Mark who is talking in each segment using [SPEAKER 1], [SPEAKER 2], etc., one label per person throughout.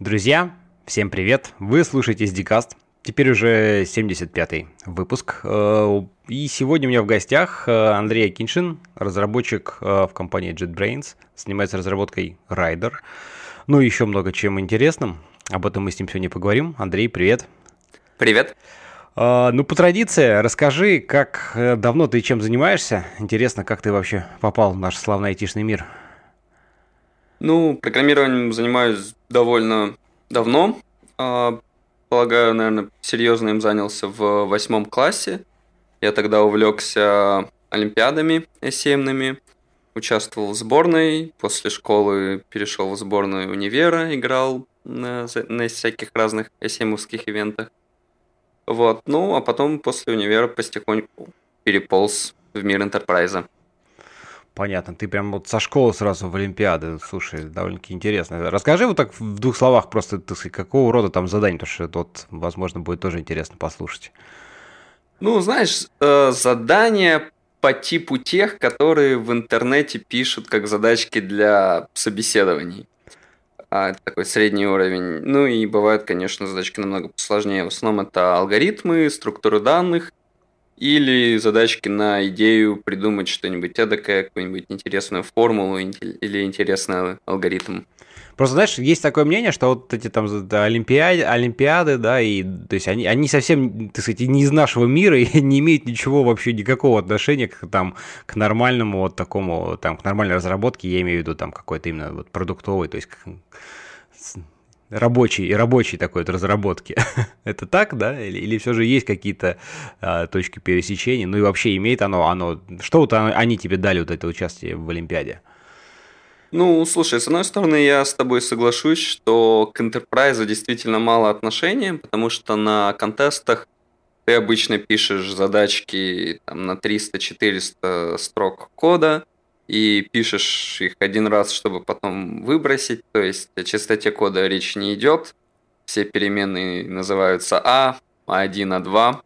[SPEAKER 1] Друзья, всем привет! Вы слушаете SDCast, теперь уже 75-й выпуск. Э, и сегодня у меня в гостях э, Андрей Акиншин, разработчик э, в компании JetBrains, занимается разработкой Rider, ну и еще много чем интересным. Об этом мы с ним сегодня поговорим. Андрей, привет! Привет! Ну, по традиции, расскажи, как давно ты чем занимаешься. Интересно, как ты вообще попал в наш славный айтишный мир. —
[SPEAKER 2] ну, программированием занимаюсь довольно давно. А, полагаю, наверное, серьезно им занялся в восьмом классе. Я тогда увлекся олимпиадами sm участвовал в сборной, после школы перешел в сборную универа, играл на, на всяких разных SM-овских ивентах. Вот, ну, а потом после универа потихоньку переполз в мир Энтерпрайза.
[SPEAKER 1] Понятно, ты прям вот со школы сразу в Олимпиады. Слушай, довольно-таки интересно. Расскажи вот так в двух словах просто, так сказать, какого рода там задание, потому что тут, возможно, будет тоже интересно
[SPEAKER 2] послушать. Ну, знаешь, э, задания по типу тех, которые в интернете пишут как задачки для собеседований. А, это такой средний уровень. Ну и бывают, конечно, задачки намного посложнее. В основном это алгоритмы, структуры данных, или задачки на идею придумать что-нибудь эдакое, какую-нибудь интересную формулу или интересный алгоритм.
[SPEAKER 1] Просто, знаешь, есть такое мнение, что вот эти там олимпиады, олимпиады, да, и то есть они, они совсем, так сказать, не из нашего мира и не имеют ничего вообще никакого отношения к там к нормальному вот такому там к нормальной разработке, я имею в виду там какой-то именно вот продуктовый, то есть рабочий и рабочий такой от разработки. это так, да? Или, или все же есть какие-то а, точки пересечения? Ну и вообще имеет оно, оно что вот оно, они тебе дали вот это участие в Олимпиаде?
[SPEAKER 2] Ну, слушай, с одной стороны, я с тобой соглашусь, что к Enterprise действительно мало отношения, потому что на контестах ты обычно пишешь задачки там, на 300-400 строк кода – и пишешь их один раз, чтобы потом выбросить. То есть о частоте кода речь не идет. Все переменные называются А, А1, А2.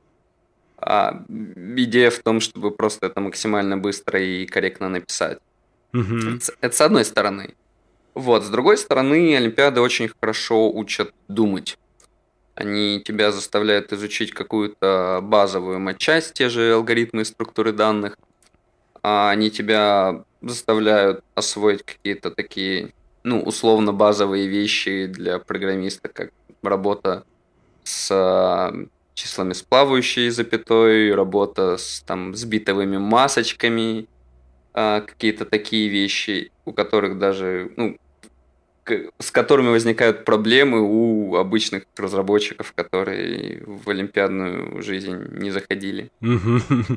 [SPEAKER 2] А идея в том, чтобы просто это максимально быстро и корректно написать. Угу. Это, это с одной стороны. Вот, с другой стороны, Олимпиады очень хорошо учат думать. Они тебя заставляют изучить какую-то базовую матчасть, те же алгоритмы и структуры данных. А они тебя заставляют освоить какие-то такие, ну, условно базовые вещи для программиста, как работа с числами с плавающей запятой, работа с, там, с битовыми масочками, а, какие-то такие вещи, у которых даже, ну, с которыми возникают проблемы у обычных разработчиков, которые в олимпиадную жизнь не заходили.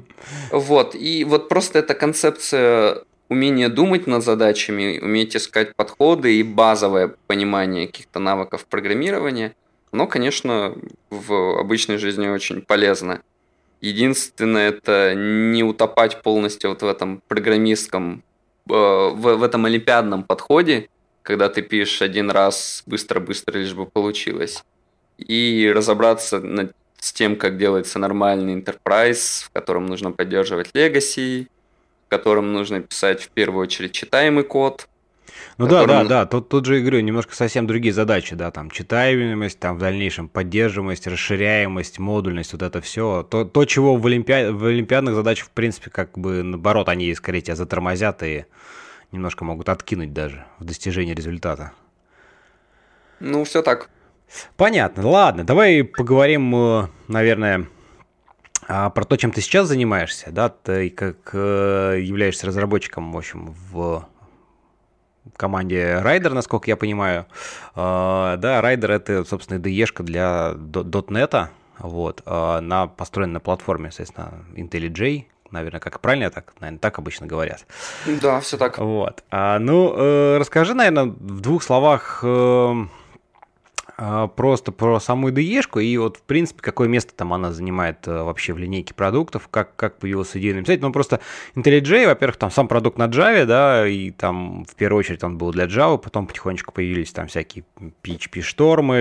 [SPEAKER 2] вот, и вот просто эта концепция умение думать над задачами, уметь искать подходы и базовое понимание каких-то навыков программирования, оно, конечно, в обычной жизни очень полезно. Единственное, это не утопать полностью вот в этом программистском, э, в, в этом олимпиадном подходе, когда ты пишешь один раз быстро-быстро, лишь бы получилось. И разобраться над, с тем, как делается нормальный enterprise, в котором нужно поддерживать legacy, которым нужно писать в первую очередь читаемый код. Ну которым... да, да,
[SPEAKER 1] да, тут, тут же, игры немножко совсем другие задачи, да, там читаемость, там в дальнейшем поддерживаемость, расширяемость, модульность, вот это все. То, то чего в, олимпиад, в олимпиадных задачах, в принципе, как бы наоборот, они скорее тебя затормозят и немножко могут откинуть даже в достижении результата.
[SPEAKER 2] Ну, все так.
[SPEAKER 1] Понятно. Ладно, давай поговорим, э, наверное, а про то, чем ты сейчас занимаешься, да, ты как э, являешься разработчиком, в общем, в команде Райдер, насколько я понимаю. Э, да, Райдер это, собственно, de для .NET, вот, э, а, на, построен на платформе, соответственно, IntelliJ, наверное, как правильно так, наверное, так обычно говорят. Да, все так. Вот. А, ну, э, расскажи, наверное, в двух словах... Э, а, просто про саму идешку и вот, в принципе, какое место там она занимает э, вообще в линейке продуктов, как, как появилась идея написать. Ну, просто IntelliJ, во-первых, там сам продукт на Java, да, и там в первую очередь он был для Java, потом потихонечку появились там всякие PHP-штормы,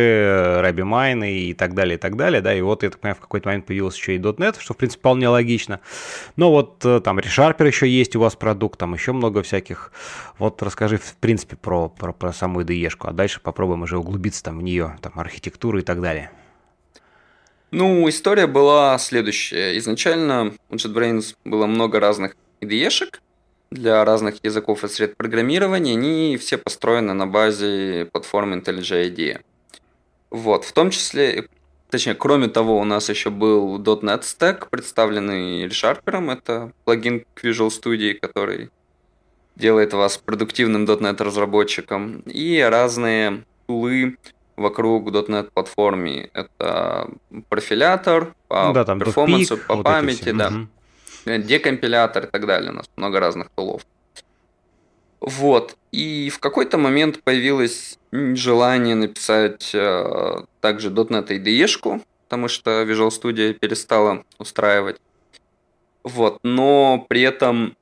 [SPEAKER 1] RabbitMine и так далее, и так далее, да, и вот, я так понимаю, в какой-то момент появился еще и .NET, что, в принципе, вполне логично. Но вот э, там ReSharper еще есть у вас продукт, там еще много всяких. Вот расскажи, в принципе, про, про, про саму идешку а дальше попробуем уже углубиться там в нее ее там, архитектуры и так далее?
[SPEAKER 2] Ну, история была следующая. Изначально у JetBrains было много разных ide для разных языков и сред программирования. Они все построены на базе платформы IntelliJ IDE. Вот, в том числе, точнее, кроме того, у нас еще был .NET Stack, представленный ReSharper. Это плагин к Visual Studio, который делает вас продуктивным .NET разработчиком. И разные тулы вокруг .NET платформе. Это профилятор по да, там, перформансу, тупик, по вот памяти, да. Угу. Декомпилятор и так далее. У нас много разных тулов. Вот. И в какой-то момент появилось желание написать э, также .NET ide потому что Visual Studio перестала устраивать. Вот. Но при этом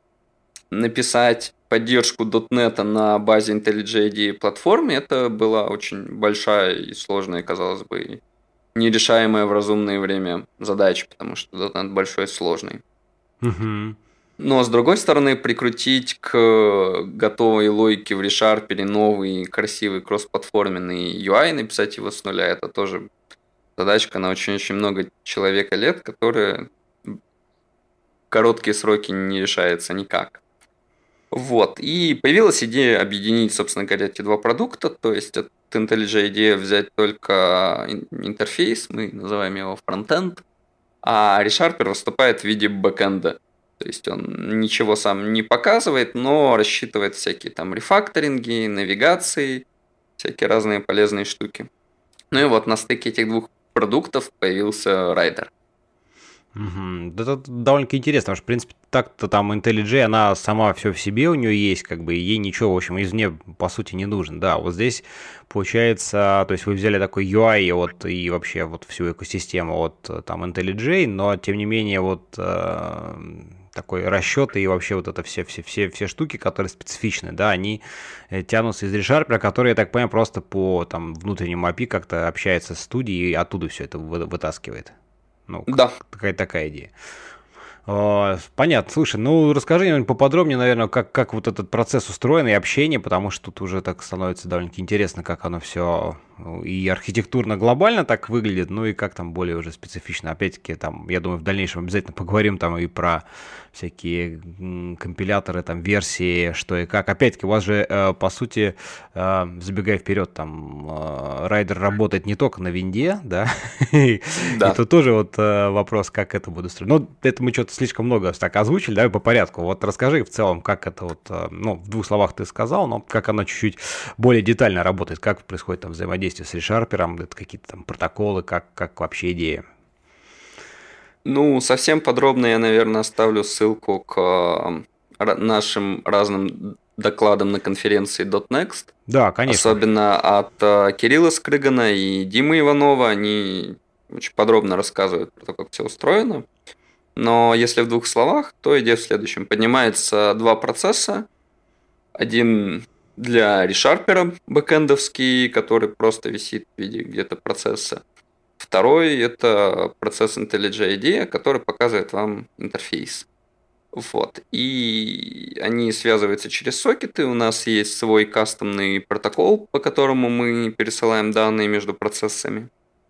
[SPEAKER 2] написать поддержку .NET а на базе IntelliJ IDE платформе, это была очень большая и сложная, казалось бы, нерешаемая в разумное время задача, потому что .NET большой и сложный. Угу. Но, с другой стороны, прикрутить к готовой логике в ReSharp новый красивый кроссплатформенный UI, написать его с нуля, это тоже задачка на очень-очень много человека лет, которые короткие сроки не решается никак. Вот. И появилась идея объединить, собственно говоря, эти два продукта. То есть от IntelliJ идея взять только а, интерфейс, мы называем его фронтенд, а ReSharper выступает в виде бэкенда. То есть он ничего сам не показывает, но рассчитывает всякие там рефакторинги, навигации, всякие разные полезные штуки. Ну и вот на стыке этих двух продуктов появился райдер –
[SPEAKER 1] Угу. это довольно-таки интересно, потому что, в принципе, так-то там IntelliJ, она сама все в себе у нее есть, как бы, ей ничего, в общем, извне, по сути, не нужен. Да, вот здесь получается, то есть вы взяли такой UI вот, и вообще вот всю экосистему от там IntelliJ, но, тем не менее, вот э, такой расчет и вообще вот это все, все, все, все штуки, которые специфичны, да, они э, тянутся из ReSharper, который, я так понимаю, просто по там внутреннему API как-то общается с студией и оттуда все это вытаскивает. Ну, да. Такая такая идея. А, понятно. Слушай, ну расскажи наверное, поподробнее, наверное, как, как вот этот процесс устроен и общение, потому что тут уже так становится довольно-таки интересно, как оно все и архитектурно глобально так выглядит, ну и как там более уже специфично. Опять-таки, там, я думаю, в дальнейшем обязательно поговорим там и про всякие компиляторы, там, версии, что и как. Опять-таки, у вас же, э, по сути, э, забегая вперед, там, э, райдер работает не только на винде, да? Да. Это тоже вот вопрос, как это будет строить. Ну, это мы что-то слишком много так озвучили, да, по порядку. Вот расскажи в целом, как это вот, ну, в двух словах ты сказал, но как оно чуть-чуть более детально работает, как происходит там взаимодействие взаимодействия с решарпером, это какие-то там протоколы, как, как вообще идея?
[SPEAKER 2] Ну, совсем подробно я, наверное, оставлю ссылку к э, нашим разным докладам на конференции .next.
[SPEAKER 1] Да, конечно.
[SPEAKER 2] Особенно от э, Кирилла Скрыгана и Димы Иванова. Они очень подробно рассказывают про то, как все устроено. Но если в двух словах, то идея в следующем. Поднимается два процесса. Один для решарпера бэкэндовский, который просто висит в виде где-то процесса. Второй – это процесс IntelliJ IDEA, который показывает вам интерфейс. Вот. И они связываются через сокеты. У нас есть свой кастомный протокол, по которому мы пересылаем данные между процессами.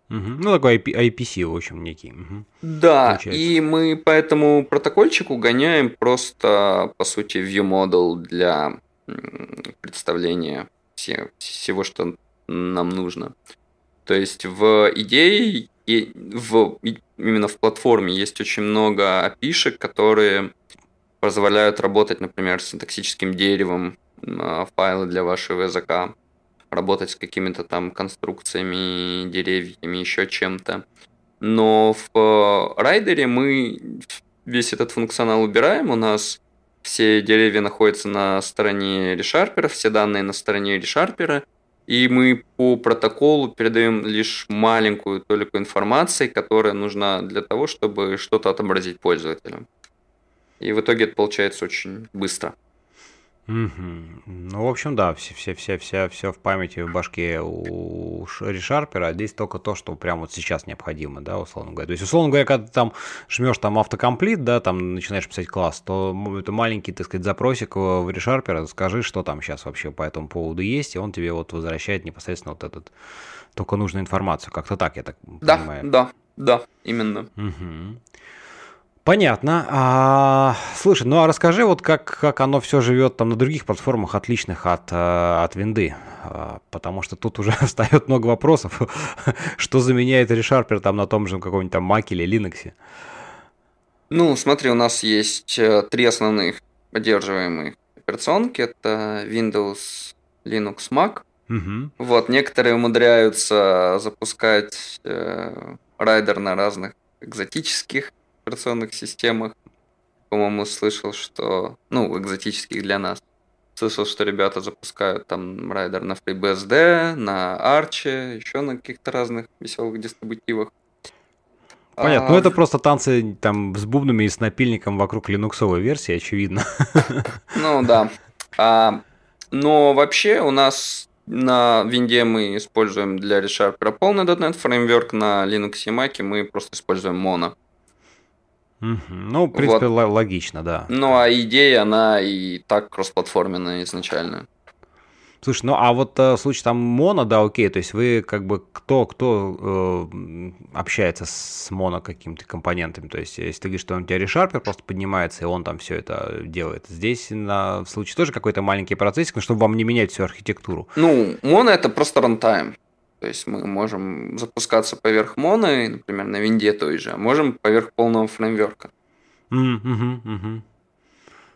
[SPEAKER 1] Угу. Ну, такой IP, IPC, в общем, некий. Угу.
[SPEAKER 2] Да, Получается. и мы по этому протокольчику гоняем просто, по сути, view model для представление все, всего, что нам нужно. То есть в идее, и в, именно в платформе есть очень много опишек, которые позволяют работать, например, с синтаксическим деревом а, файла для вашего языка, работать с какими-то там конструкциями, деревьями, еще чем-то. Но в э, райдере мы весь этот функционал убираем, у нас все деревья находятся на стороне решарпера, все данные на стороне решарпера. И мы по протоколу передаем лишь маленькую толику информации, которая нужна для того, чтобы что-то отобразить пользователю, И в итоге это получается очень быстро.
[SPEAKER 1] Угу. Ну, в общем, да, все, все, все, все, все в памяти в башке у ReSharper, а здесь только то, что прямо вот сейчас необходимо, да, условно говоря. То есть, условно говоря, когда ты там жмешь там автокомплит, да, там начинаешь писать класс, то это маленький, так сказать, запросик э, в ReSharper, скажи, что там сейчас вообще по этому поводу есть, и он тебе вот возвращает непосредственно вот этот только нужную информацию. Как-то так, я так да, понимаю.
[SPEAKER 2] Да, да, именно. Угу.
[SPEAKER 1] Понятно. А, слушай, ну а расскажи, вот как, как оно все живет там на других платформах, отличных от, э, от винды. А, потому что тут уже встает много вопросов, что заменяет ReSharper там на том же каком-нибудь там Mac или Linux.
[SPEAKER 2] Ну, смотри, у нас есть э, три основных поддерживаемых операционки. Это Windows, Linux, Mac. Угу. Вот, некоторые умудряются запускать э, райдер на разных экзотических операционных системах. По-моему, слышал, что... Ну, экзотических для нас. Слышал, что ребята запускают там райдер на FreeBSD, на Arch, еще на каких-то разных веселых дистрибутивах. Понятно, а... ну это
[SPEAKER 1] просто танцы там с бубнами и с напильником вокруг линуксовой версии, очевидно.
[SPEAKER 2] Ну да. А, но вообще у нас на винде мы используем для ReSharper полный .NET фреймворк, на Linux и Mac мы просто используем Mono.
[SPEAKER 1] Ну, в принципе, вот. логично, да.
[SPEAKER 2] Ну, а идея, она и так кроссплатформенная изначально.
[SPEAKER 1] Слушай, ну а вот в э, случае там моно, да, окей, то есть вы как бы кто, кто э, общается с моно какими-то компонентами, то есть э, если ты говоришь, что он у тебя решарпер просто поднимается, и он там все это делает. Здесь на в случае тоже какой-то маленький процессик, но ну, чтобы вам не менять всю архитектуру.
[SPEAKER 2] Ну, моно это просто рантайм. То есть мы можем запускаться поверх моно, например, на винде той же, а можем поверх полного фреймверка. Mm-hmm, mm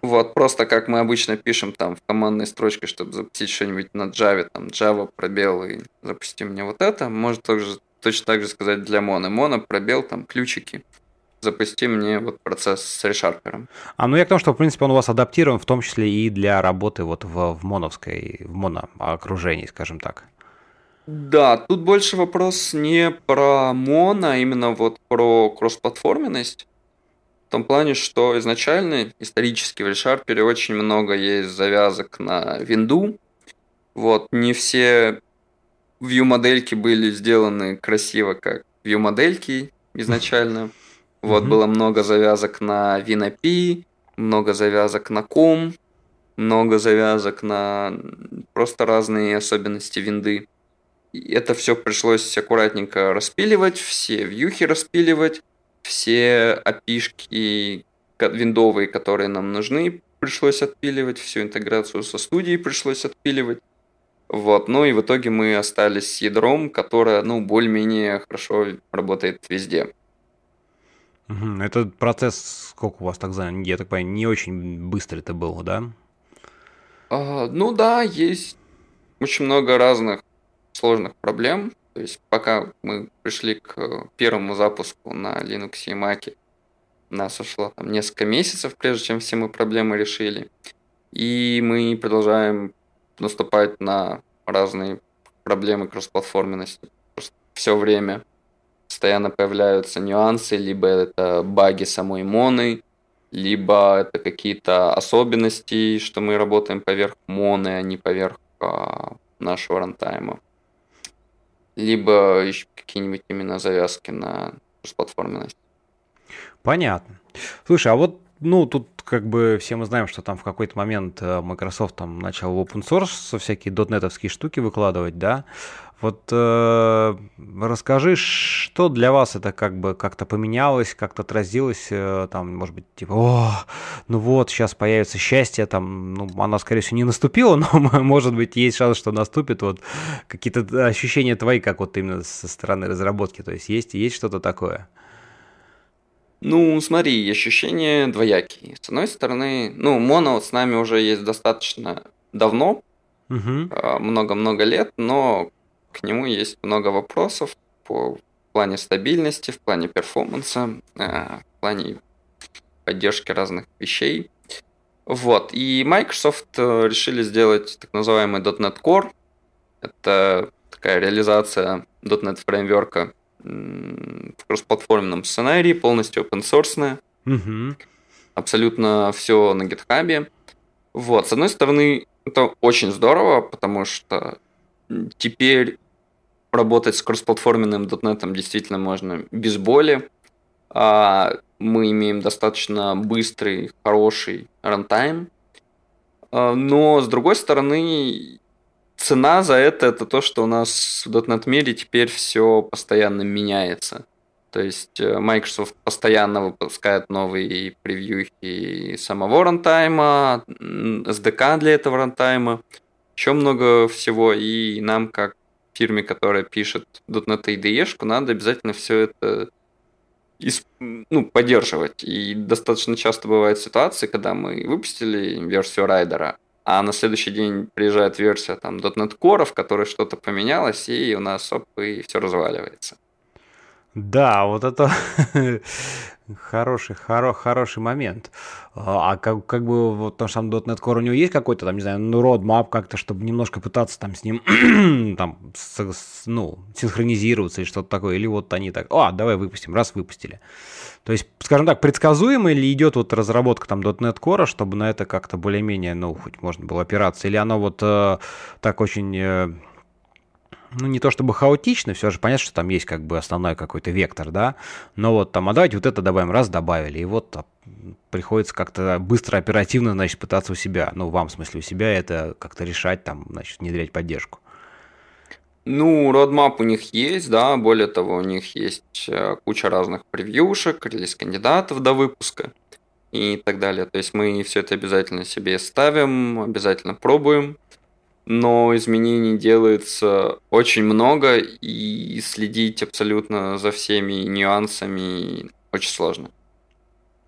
[SPEAKER 2] Вот, просто как мы обычно пишем там в командной строчке, чтобы запустить что-нибудь на Java, там Java пробел и запусти мне вот это, может также, точно так же сказать для моно. Моно пробел, там ключики запусти мне вот процесс с решарпером.
[SPEAKER 1] А, ну я к тому, что, в принципе, он у вас адаптирован, в том числе и для работы вот в, в моновской, в моно окружении, скажем так.
[SPEAKER 2] Да, тут больше вопрос не про моно, а именно вот про кроссплатформенность. В том плане, что изначально, исторически в ReSharper очень много есть завязок на винду. Вот, не все view-модельки были сделаны красиво, как view-модельки изначально. Вот, было много завязок на WinAP, много завязок на COM, много завязок на просто разные особенности винды. И это все пришлось аккуратненько распиливать, все вьюхи распиливать, все опишки виндовые, которые нам нужны, пришлось отпиливать, всю интеграцию со студией пришлось отпиливать. Вот, ну и в итоге мы остались с ядром, которое, ну, более-менее хорошо работает везде.
[SPEAKER 1] Этот процесс, сколько у вас так занял? Я так понимаю, не очень быстро это было, да?
[SPEAKER 2] А, ну да, есть очень много разных сложных проблем. То есть пока мы пришли к э, первому запуску на Linux и Mac, нас ушло там, несколько месяцев, прежде чем все мы проблемы решили. И мы продолжаем наступать на разные проблемы кроссплатформенности. все время постоянно появляются нюансы, либо это баги самой моны, либо это какие-то особенности, что мы работаем поверх моны, а не поверх а, нашего рантайма либо еще какие-нибудь именно завязки на платформенность.
[SPEAKER 1] Понятно. Слушай, а вот ну, тут как бы все мы знаем, что там в какой-то момент э, Microsoft там начал в open source всякие дотнетовские штуки выкладывать, да. Вот э, расскажи, что для вас это как бы как-то поменялось, как-то отразилось, э, там, может быть, типа, о, ну вот, сейчас появится счастье, там, ну, оно, скорее всего, не наступило, но, может быть, есть шанс, что наступит, вот, какие-то э, ощущения твои, как вот именно со стороны разработки, то есть есть, есть что-то такое?
[SPEAKER 2] Ну, смотри, ощущения двоякие. С одной стороны, ну, моно с нами уже есть достаточно давно,
[SPEAKER 3] а,
[SPEAKER 2] много-много угу. Много -много лет, но к нему есть много вопросов по в плане стабильности, в плане перформанса, а, в плане поддержки разных вещей. Вот, и Microsoft э, решили сделать так называемый .NET Core. Это такая реализация .NET фреймверка в кроссплатформенном сценарии, полностью open source. Угу. Абсолютно все на гитхабе. Вот, с одной стороны, это очень здорово, потому что теперь работать с кроссплатформенным .NET действительно можно без боли. А, мы имеем достаточно быстрый, хороший рантайм. А, но, с другой стороны, цена за это это то, что у нас в .NET мире теперь все постоянно меняется. То есть э, Microsoft постоянно выпускает новые превьюхи самого рантайма, SDK для этого рантайма, еще много всего, и нам, как фирме, которая пишет .NET ide надо обязательно все это исп... ну, поддерживать. И достаточно часто бывают ситуации, когда мы выпустили версию райдера, а на следующий день приезжает версия там .NET Core, в которой что-то поменялось, и у нас оп, и все разваливается.
[SPEAKER 1] Да, вот это хороший, хоро, хороший момент. А, а как, как бы, вот, потому что .NET Core у него есть какой-то, там, не знаю, ну, родмап как-то, чтобы немножко пытаться там с ним, там, с, с, ну, синхронизироваться или что-то такое, или вот они так, а, давай выпустим, раз выпустили. То есть, скажем так, предсказуемо или идет вот разработка там .NET Core, чтобы на это как-то более-менее, ну, хоть можно было опираться, или оно вот э, так очень... Э, ну, не то чтобы хаотично, все же понятно, что там есть как бы основной какой-то вектор, да, но вот там, а давайте вот это добавим, раз добавили, и вот приходится как-то быстро, оперативно, значит, пытаться у себя, ну, вам, в смысле, у себя это как-то решать, там, значит, внедрять поддержку.
[SPEAKER 2] Ну, родмап у них есть, да, более того, у них есть э, куча разных превьюшек, релиз кандидатов до выпуска и так далее. То есть мы все это обязательно себе ставим, обязательно пробуем, но изменений делается очень много, и следить абсолютно за всеми нюансами очень сложно.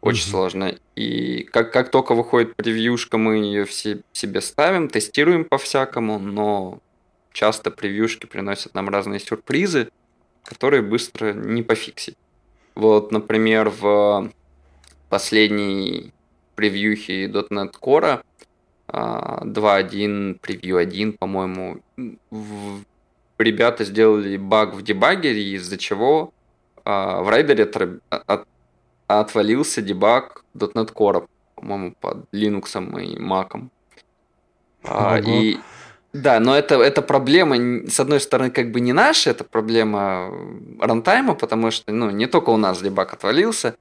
[SPEAKER 2] Очень mm-hmm. сложно. И как, как только выходит превьюшка, мы ее все себе ставим, тестируем по-всякому, но часто превьюшки приносят нам разные сюрпризы, которые быстро не пофиксить. Вот, например, в последней превьюхе .NET Core 2.1, а, превью 1, по-моему, ребята сделали баг в дебагере, из-за чего а, в райдере а, отвалился дебаг .NET Core, по-моему, под Linux и Mac. и да, но это, это проблема, с одной стороны, как бы не наша, это проблема рантайма, потому что ну, не только у нас дебаг отвалился,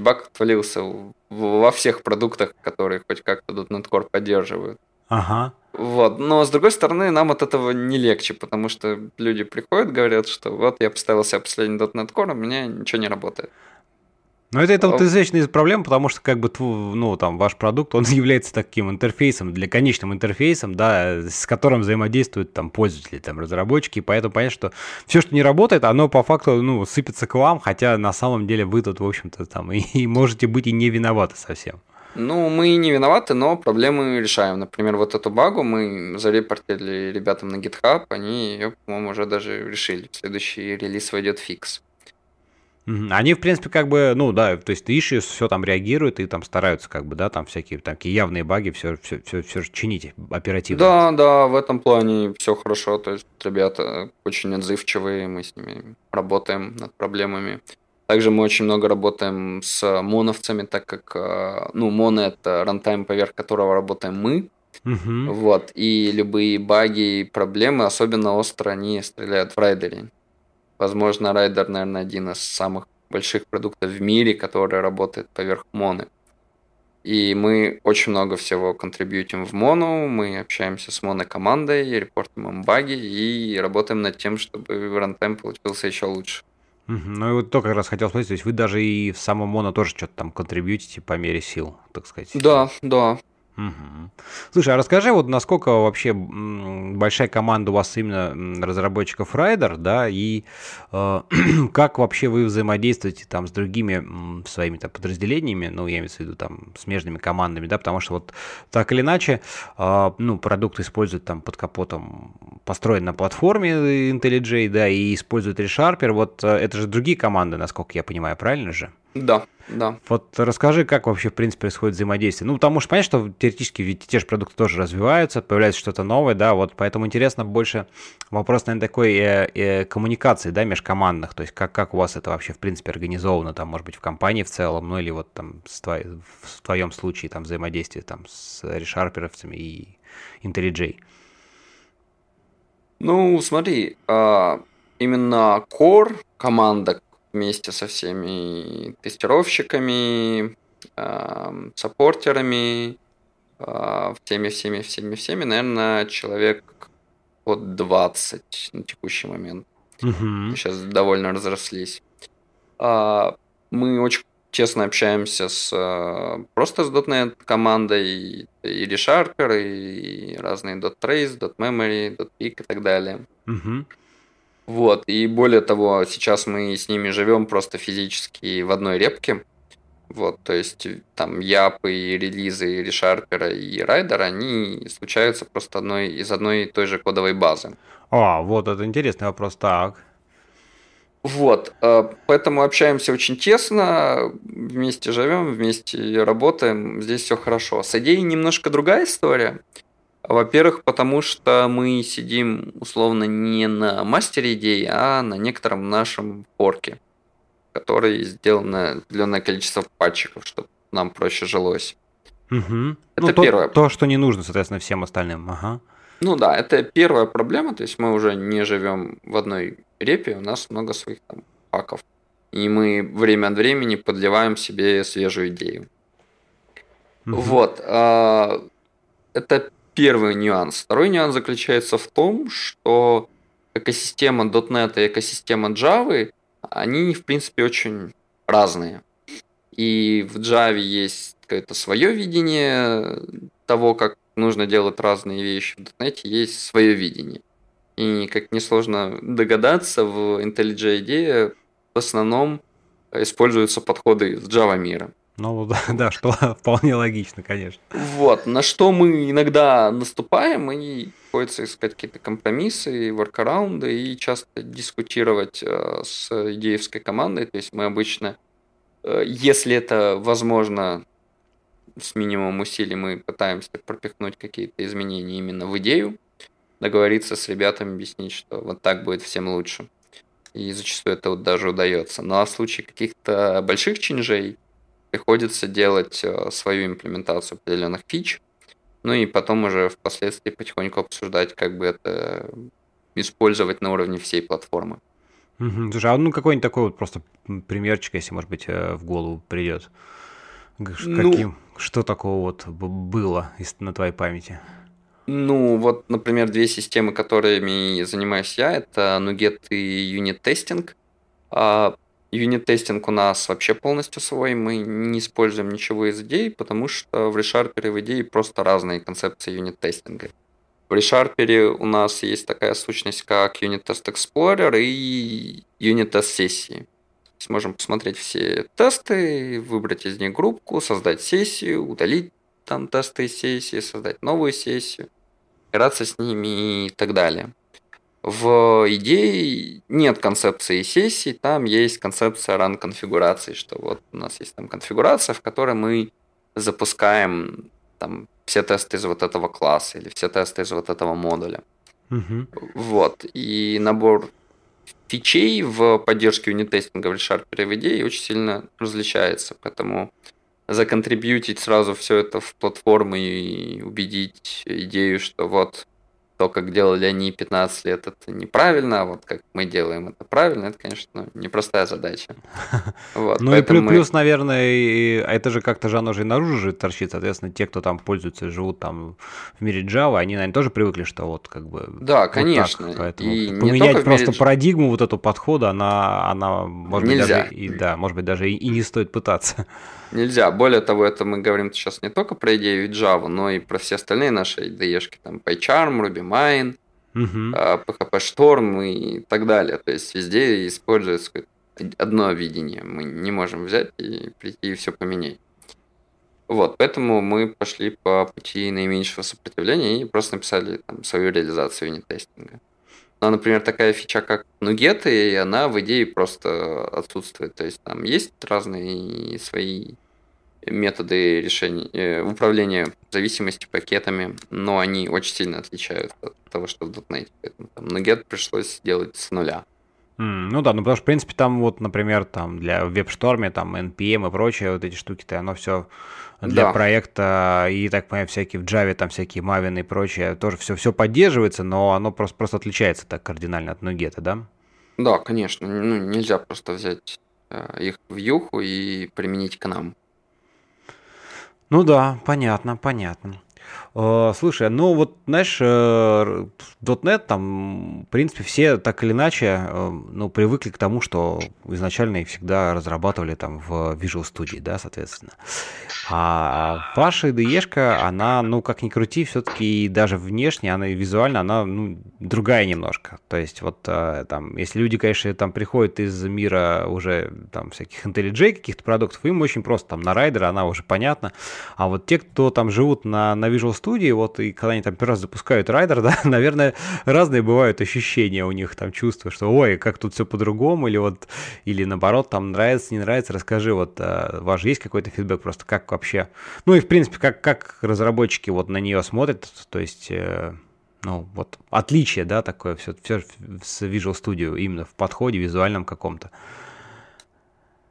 [SPEAKER 2] и баг отвалился во всех продуктах, которые хоть как-то .NET Core поддерживают. Ага. Вот. Но, с другой стороны, нам от этого не легче, потому что люди приходят, говорят, что вот я поставил себе последний .NET Core, у меня ничего не работает.
[SPEAKER 1] Но это, это вот извечная проблема, потому что как бы ну, там, ваш продукт, он является таким интерфейсом, для конечным интерфейсом, да, с которым взаимодействуют там пользователи, там, разработчики, поэтому понятно, что все, что не работает, оно по факту, ну, сыпется к вам, хотя на самом деле вы тут, в общем-то, там и, и можете быть и не виноваты совсем.
[SPEAKER 2] Ну, мы не виноваты, но проблемы решаем. Например, вот эту багу мы зарепортили ребятам на GitHub, они ее, по-моему, уже даже решили. В следующий релиз войдет фикс.
[SPEAKER 1] Они, в принципе, как бы, ну да, то есть ты ищешь, все там реагирует и там стараются, как бы, да, там всякие такие явные баги, все, все, все, все же оперативно.
[SPEAKER 2] Да, да, в этом плане все хорошо, то есть ребята очень отзывчивые, мы с ними работаем над проблемами. Также мы очень много работаем с моновцами, так как, э, ну, моно это рантайм, поверх которого работаем мы, Угу. Вот, и любые баги и проблемы, особенно остро, они стреляют в райдере. Возможно, Райдер, наверное, один из самых больших продуктов в мире, который работает поверх Моны. И мы очень много всего контрибьютим в МОНО. мы общаемся с Моно-командой, репортим им баги и работаем над тем, чтобы рантайм получился еще лучше.
[SPEAKER 1] Ну и вот то как раз хотел спросить, то есть вы даже и в самом Моно тоже что-то там контрибьютите по мере сил, так сказать? Да,
[SPEAKER 2] да. Угу.
[SPEAKER 1] Слушай, а расскажи, вот насколько вообще большая команда у вас именно разработчиков Райдер, да, и э, как вообще вы взаимодействуете там с другими своими там подразделениями, ну, я имею в виду там смежными командами, да, потому что вот так или иначе, э, ну, продукт используют там под капотом, построен на платформе IntelliJ, да, и используют ReSharper, вот э, это же другие команды, насколько я понимаю, правильно же?
[SPEAKER 2] Да, да.
[SPEAKER 1] Вот расскажи, как вообще, в принципе, происходит взаимодействие. Ну, потому что понятно, что теоретически ведь те же продукты тоже развиваются, появляется что-то новое, да, вот поэтому интересно больше вопрос, наверное, такой э, э, коммуникации, да, межкомандных, то есть как, как у вас это вообще, в принципе, организовано, там, может быть, в компании в целом, ну, или вот там с твои, в твоем случае там взаимодействие там с решарперовцами
[SPEAKER 2] и IntelliJ. Ну, смотри, а, именно core команда вместе со всеми тестировщиками, э, саппортерами, э, всеми, всеми, всеми, всеми, наверное, человек от 20 на текущий момент. Угу. Сейчас довольно разрослись. Э, мы очень тесно общаемся с а, просто с .NET командой, и ReSharper, и разные .Trace, .Memory, .Pick и так далее. Угу. Вот, и более того, сейчас мы с ними живем просто физически в одной репке. Вот, то есть там ЯПы, и релизы Решарпера и Райдер, они случаются просто одной, из одной и той же кодовой базы. А, вот это интересный вопрос, так. Вот, э, поэтому общаемся очень тесно, вместе живем, вместе работаем, здесь все хорошо. С идеей немножко другая история. Во-первых, потому что мы сидим условно не на мастере идеи, а на некотором нашем форке, который сделано определенное количество патчиков, чтобы нам проще жилось.
[SPEAKER 1] Угу. Это ну, первое. То, то, что не нужно, соответственно, всем остальным. Ага.
[SPEAKER 2] Ну да, это первая проблема, то есть мы уже не живем в одной репе, у нас много своих там паков. И мы время от времени подливаем себе свежую идею. Угу. Вот. Э, это первый нюанс. Второй нюанс заключается в том, что экосистема .NET и экосистема Java, они, в принципе, очень разные. И в Java есть какое-то свое видение того, как нужно делать разные вещи. В .NET есть свое видение. И, как несложно догадаться, в IntelliJ IDEA в основном используются подходы с Java мира.
[SPEAKER 1] Ну да, что вполне логично, конечно.
[SPEAKER 2] Вот, на что мы иногда наступаем, и приходится искать какие-то компромиссы и воркараунды, и часто дискутировать э, с идеевской командой. То есть мы обычно, э, если это возможно, с минимум усилий мы пытаемся пропихнуть какие-то изменения именно в идею, договориться с ребятами, объяснить, что вот так будет всем лучше. И зачастую это вот даже удается. Но ну, а в случае каких-то больших чинжей – приходится делать э, свою имплементацию определенных фич, ну и потом уже впоследствии потихоньку обсуждать, как бы это использовать на уровне всей платформы.
[SPEAKER 1] Слушай, а ну какой-нибудь такой вот просто примерчик, если, может быть, э, в голову придет. Ну. Каким, ну, что такого вот было на твоей памяти?
[SPEAKER 2] Ну, вот, например, две системы, которыми занимаюсь я, это Nuget и Unit Testing. А, Юнит-тестинг у нас вообще полностью свой, мы не используем ничего из идей, потому что в ReSharper в идее просто разные концепции юнит-тестинга. В ReSharper у нас есть такая сущность, как Unit Test Explorer и Unit Test сессии. Сможем посмотреть все тесты, выбрать из них группку, создать сессию, удалить там тесты из сессии, создать новую сессию, играться с ними и так далее. В идее нет концепции сессий, там есть концепция ран конфигурации, что вот у нас есть там конфигурация, в которой мы запускаем там все тесты из вот этого класса или все тесты из вот этого модуля. Угу. Вот. И набор фичей в поддержке юнитестинга в Решард переведе очень сильно различается, поэтому законтрибьютить сразу все это в платформу и убедить идею, что вот то, как делали они 15 лет, это неправильно, а вот как мы делаем это правильно, это, конечно, ну, непростая задача. Вот, ну и плюс, плюс,
[SPEAKER 1] наверное, а это же как-то же оно же и наружу же торчит, соответственно, те, кто там пользуются и живут там в мире Java, они, наверное, тоже привыкли, что вот как бы... Да, вот конечно. Так, поэтому и поменять просто мире... парадигму вот этого подхода, она, она может Нельзя. быть, даже и, да, может быть, даже и, и не стоит пытаться.
[SPEAKER 2] Нельзя. Более того, это мы говорим сейчас не только про идею Java, но и про все остальные наши ide там PyCharm, RubyMine, uh-huh. А, PHP Storm и так далее. То есть везде используется одно видение. Мы не можем взять и прийти и все поменять. Вот, поэтому мы пошли по пути наименьшего сопротивления и просто написали там, свою реализацию юнит-тестинга. Но, например, такая фича, как Nuget, и она в идее просто отсутствует. То есть там есть разные свои методы решения, э, управления зависимостью пакетами, но они очень сильно отличаются от того, что в .NET. Поэтому там Nuget пришлось делать с нуля.
[SPEAKER 1] Mm, ну да, ну потому что, в принципе, там вот, например, там для веб-шторме, там NPM и прочее, вот эти штуки-то, оно все для да. проекта, и так понимаю, всякие в Java, там всякие Maven и прочее, тоже все, все поддерживается, но оно просто, просто отличается так кардинально от Nuget, да?
[SPEAKER 2] Да, конечно, ну, нельзя просто взять э, их в юху и применить к нам.
[SPEAKER 1] Ну да, понятно, понятно. Э, слушай, ну вот, знаешь, .NET э, там, в принципе, все так или иначе, э, ну, привыкли к тому, что изначально их всегда разрабатывали там в Visual Studio, да, соответственно. А Паша IDE, она, ну, как ни крути, все-таки даже внешне, она и визуально, она, ну, другая немножко. То есть вот там, если люди, конечно, там приходят из мира уже там всяких IntelliJ каких-то продуктов, им очень просто там на райдера она уже понятна. А вот те, кто там живут на, на Visual Studio, вот, и когда они там первый раз запускают райдер, да, наверное, разные бывают ощущения у них, там, чувства, что, ой, как тут все по-другому, или вот, или наоборот, там, нравится, не нравится, расскажи, вот, а, у вас же есть какой-то фидбэк просто, как вообще, ну, и, в принципе, как, как разработчики вот на нее смотрят, то есть, э, ну, вот, отличие, да, такое все, все с Visual Studio именно в подходе визуальном каком-то.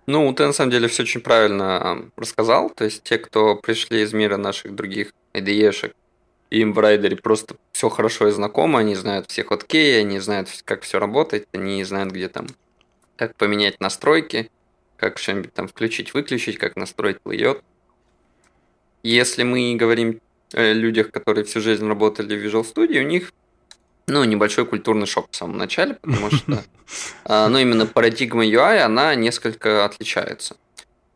[SPEAKER 2] Ну, ты на самом деле все очень правильно а, рассказал. То есть те, кто пришли из мира наших других IDE-шек. Им в райдере просто все хорошо и знакомо, они знают все хоткеи, они знают, как все работает, они знают, где там, как поменять настройки, как что-нибудь там включить, выключить, как настроить layout. Если мы говорим о э, людях, которые всю жизнь работали в Visual Studio, у них ну, небольшой культурный шок в самом начале, потому что, а, ну, именно парадигма UI, она несколько отличается.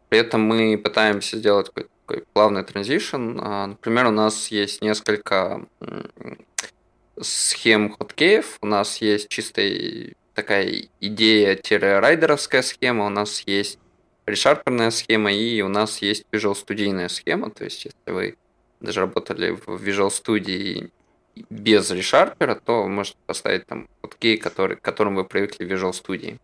[SPEAKER 2] При этом мы пытаемся сделать какой-то такой плавный транзишн. А, например, у нас есть несколько схем хоткеев, у нас есть чистая такая идея-райдеровская схема, у нас есть решарперная схема и у нас есть Visual студийная схема, то есть если вы даже работали в Visual Studio без решарпера, то можете поставить там хоткей, который, к которым вы привыкли в Visual Studio.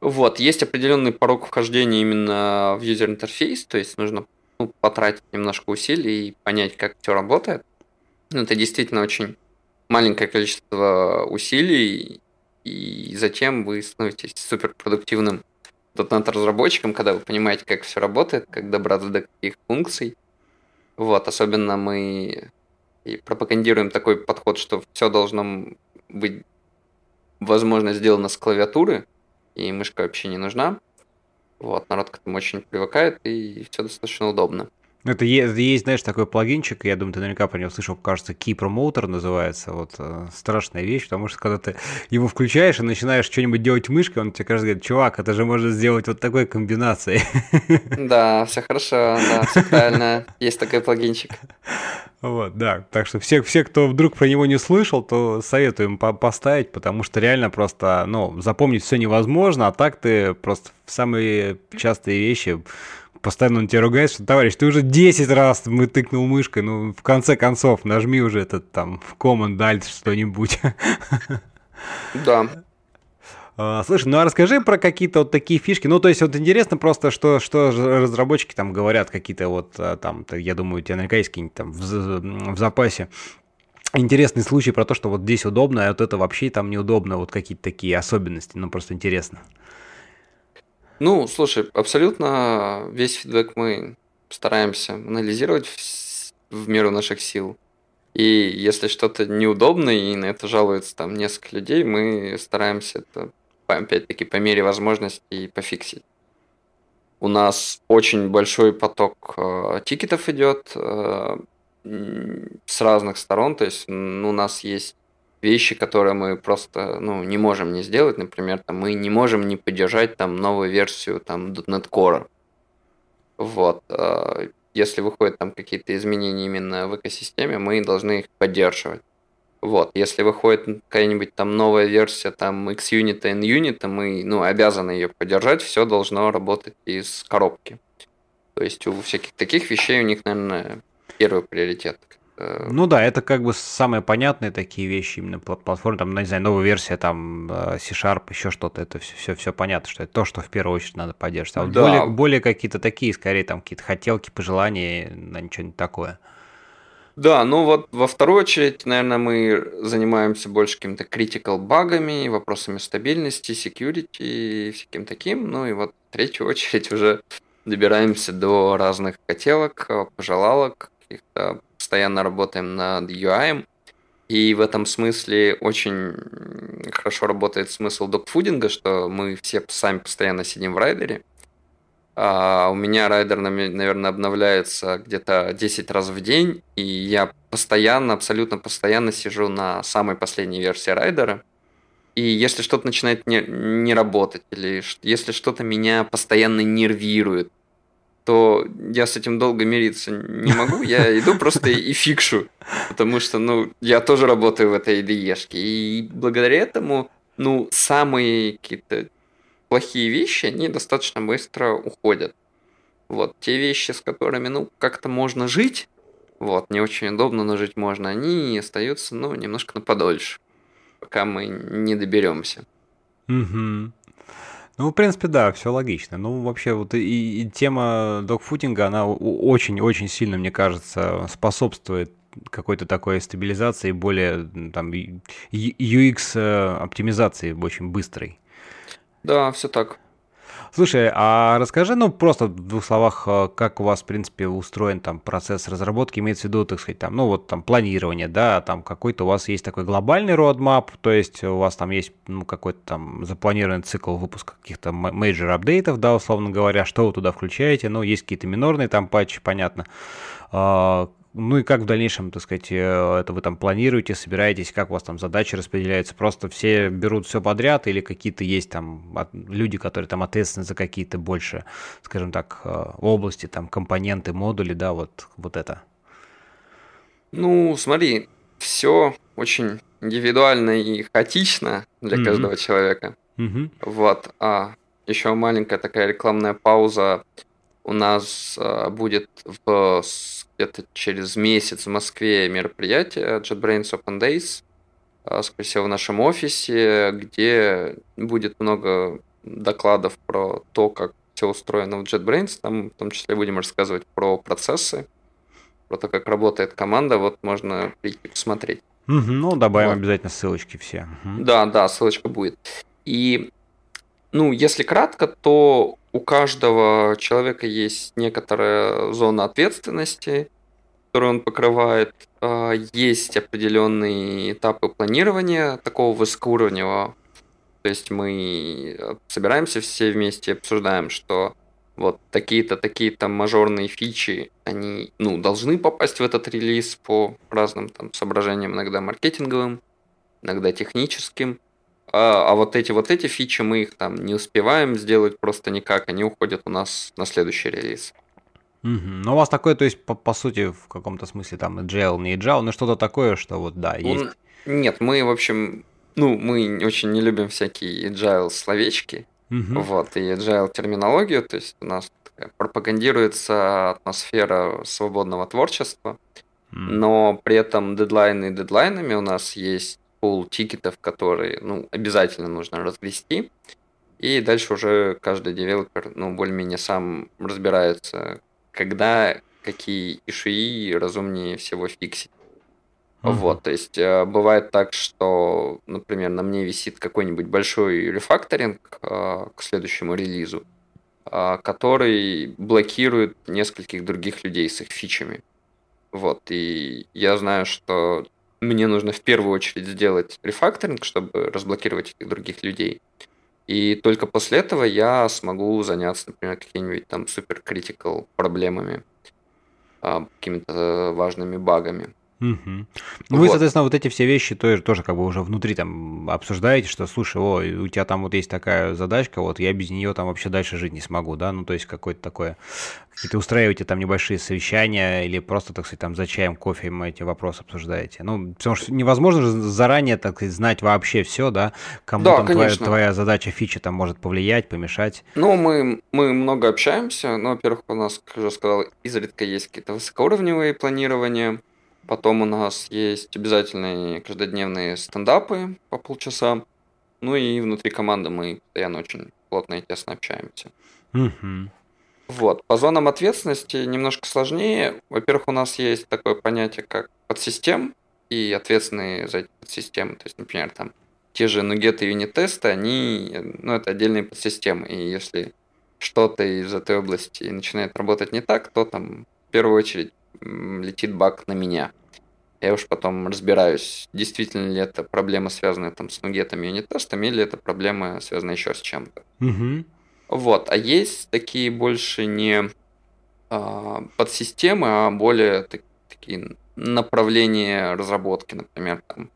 [SPEAKER 2] Вот, есть определенный порог вхождения именно в юзер интерфейс, то есть нужно ну, потратить немножко усилий и понять, как все работает. Но ну, это действительно очень маленькое количество усилий, и затем вы становитесь суперпродуктивным .NET разработчиком, когда вы понимаете, как все работает, как добраться до каких функций. Вот, особенно мы и пропагандируем такой подход, что все должно быть, возможно, сделано с клавиатуры, и мышка вообще не нужна. Вот, народ к этому очень привыкает, и все достаточно удобно.
[SPEAKER 1] Это есть, есть, знаешь, такой плагинчик, я думаю, ты наверняка про него слышал, кажется, Key Promoter называется, вот э, страшная вещь, потому что когда ты его включаешь и начинаешь что-нибудь делать мышкой, он тебе кажется, говорит, чувак, это же можно сделать вот такой комбинацией.
[SPEAKER 2] Да, все хорошо, да, все правильно, есть такой плагинчик. Вот,
[SPEAKER 1] да, так что все, все, кто вдруг про него не слышал, то советуем по поставить, потому что реально просто, ну, запомнить все невозможно, а так ты просто в самые частые вещи постоянно он тебя ругает, что, товарищ, ты уже 10 раз мы тыкнул мышкой, ну, в конце концов, нажми уже этот там в Command Alt что-нибудь. Да. А, слушай, ну а расскажи про какие-то вот такие фишки. Ну, то есть, вот интересно просто, что, что разработчики там говорят, какие-то вот а, там, я думаю, у тебя наверняка есть какие-нибудь там в, в запасе интересный случай про то, что вот здесь удобно, а вот это вообще там неудобно, вот какие-то такие особенности, ну просто интересно.
[SPEAKER 2] Ну, слушай, абсолютно весь фидбэк мы стараемся анализировать в, в меру наших сил. И если что-то неудобно, и на это жалуется там несколько людей, мы стараемся это, опять-таки, по мере возможности пофиксить. У нас очень большой поток э, тикетов идет э, с разных сторон. То есть ну, у нас есть вещи, которые мы просто ну, не можем не сделать. Например, там, мы не можем не поддержать там, новую версию там, .NET Core. Вот. Э, если выходят там какие-то изменения именно в экосистеме, мы должны их поддерживать. Вот, если выходит какая-нибудь там новая версия там XUnit и NUnit, мы ну, обязаны ее поддержать, все должно работать из коробки. То есть у всяких таких вещей у них, наверное, первый приоритет. Э,
[SPEAKER 1] ну да, это как бы самые понятные такие вещи, именно платформы, там, ну, не знаю, новая версия, там, э, C-Sharp, еще что-то, это все, все, все понятно, что это то, что в первую очередь надо поддерживать. А вот ну да. более, более какие-то такие, скорее, там, какие-то хотелки, пожелания, на ничего не такое.
[SPEAKER 2] Да, ну вот во вторую очередь, наверное, мы занимаемся больше какими-то критикал багами, вопросами стабильности, security и всяким таким. Ну и вот в третью очередь уже добираемся до разных хотелок, пожелалок, каких-то постоянно работаем над UI. И в этом смысле очень хорошо работает смысл докфудинга, что мы все сами постоянно сидим в райдере. А у меня райдер, наверное, обновляется где-то 10 раз в день, и я постоянно, абсолютно постоянно сижу на самой последней версии райдера. И если что-то начинает не, не работать, или если что-то меня постоянно нервирует, то я с этим долго мириться не могу. Я иду просто и фикшу, потому что, ну, я тоже работаю в этой ide И благодаря этому, ну, самые какие-то плохие вещи, они достаточно быстро уходят. Вот, те вещи, с которыми, ну, как-то можно жить, вот, не очень удобно, но жить можно, они остаются, ну, немножко на подольше, пока мы не доберемся.
[SPEAKER 1] Угу. Ну, в принципе, да, все логично. Ну, вообще, вот и, и тема докфутинга, она очень-очень сильно, мне кажется, способствует какой-то такой стабилизации, более там UX э, оптимизации очень быстрой.
[SPEAKER 2] Да, все так.
[SPEAKER 1] Слушай, а расскажи, ну, просто в двух словах, а, как у вас, в принципе, устроен там процесс разработки, имеется в виду, так сказать, там, ну, вот там планирование, да, там какой-то у вас есть такой глобальный roadmap, то есть у вас там есть, ну, какой-то там запланированный цикл выпуска каких-то мейджор апдейтов, да, условно говоря, что вы туда включаете, ну, есть какие-то минорные там патчи, понятно, а, ну и как в дальнейшем, так сказать, э, это вы там планируете, собираетесь, как у вас там задачи распределяются? Просто все берут все подряд или какие-то есть там люди, которые там ответственны за какие-то больше, скажем так, э, области, там компоненты, модули, да, вот, вот это?
[SPEAKER 2] Ну, смотри, все очень индивидуально и хаотично для mm-hmm. каждого человека. Mm-hmm. Вот. А еще маленькая такая рекламная пауза у нас а, будет в это через месяц в Москве мероприятие JetBrains Open Days, а, скорее всего, в нашем офисе, где будет много докладов про то, как все устроено в JetBrains. Там в том числе будем рассказывать про процессы, про то, как работает команда. Вот можно прийти посмотреть.
[SPEAKER 1] Ну, добавим вот. обязательно ссылочки все.
[SPEAKER 2] Да, да, ссылочка будет. И ну, если кратко, то у каждого человека есть некоторая зона ответственности, которую он покрывает. А, есть определенные этапы планирования такого высокоуровневого. То есть мы э, собираемся все вместе, обсуждаем, что вот такие-то, такие-то мажорные фичи, они, ну, должны попасть в этот релиз по разным там соображениям, иногда маркетинговым, иногда техническим. А, а вот эти вот эти фичи мы их там не успеваем сделать просто никак, они уходят у нас на следующий релиз.
[SPEAKER 1] Угу. Ну, у вас такое, то есть, по, по сути, в каком-то смысле там agile, не agile, но ну, что-то такое, что вот, да, ну, есть.
[SPEAKER 2] Нет, мы, в общем, ну, мы очень не любим всякие agile словечки, угу. вот, и agile терминологию, то есть у нас пропагандируется атмосфера свободного творчества, но при этом дедлайны дедлайнами у нас есть пул тикетов, которые ну, обязательно нужно разгрести. И дальше уже каждый девелопер ну, более-менее сам разбирается, когда какие ишии разумнее всего фиксить. Uh-huh. Вот, то есть э, бывает так, что, например, на мне висит какой-нибудь большой рефакторинг э, к следующему релизу, э, который блокирует нескольких других людей с их фичами. Вот, и я знаю, что мне нужно в первую очередь сделать рефакторинг, чтобы разблокировать этих других людей. И только после этого я смогу заняться, например, какими-нибудь там суперкритикал проблемами, а, какими-то э, важными багами.
[SPEAKER 1] Угу. Ну, вот. вы, соответственно, вот эти все вещи тоже, тоже как бы уже внутри там обсуждаете, что, слушай, о, у тебя там вот есть такая задачка, вот я без нее там вообще дальше жить не смогу, да, ну, то есть какое-то такое, какие-то устраиваете там небольшие совещания или просто, так сказать, там за чаем, кофе мы эти вопросы обсуждаете. Ну, потому что невозможно же заранее, так сказать, знать вообще все, да, кому да, там конечно. твоя, твоя задача, фича там может повлиять, помешать.
[SPEAKER 2] Ну, мы, мы много общаемся, но, во-первых, у нас, как уже сказал, изредка есть какие-то высокоуровневые планирования, Потом у нас есть обязательные каждодневные стендапы по полчаса. Ну и внутри команды мы постоянно очень плотно и тесно общаемся. Угу. Вот. По зонам ответственности немножко сложнее. Во-первых, у нас есть такое понятие, как подсистем и ответственные за эти подсистемы. То есть, например, там те же нугеты и юнит-тесты, они, ну, это отдельные подсистемы. И если что-то из этой области начинает работать не так, то там в первую очередь летит баг на меня. Я уж потом разбираюсь, действительно ли это проблема, связанная там с нугетами и юнит-тестами, или это проблема, связанная еще с чем-то. Угу. Вот, а есть такие больше не а, подсистемы, а более так, такие направления разработки, например, там,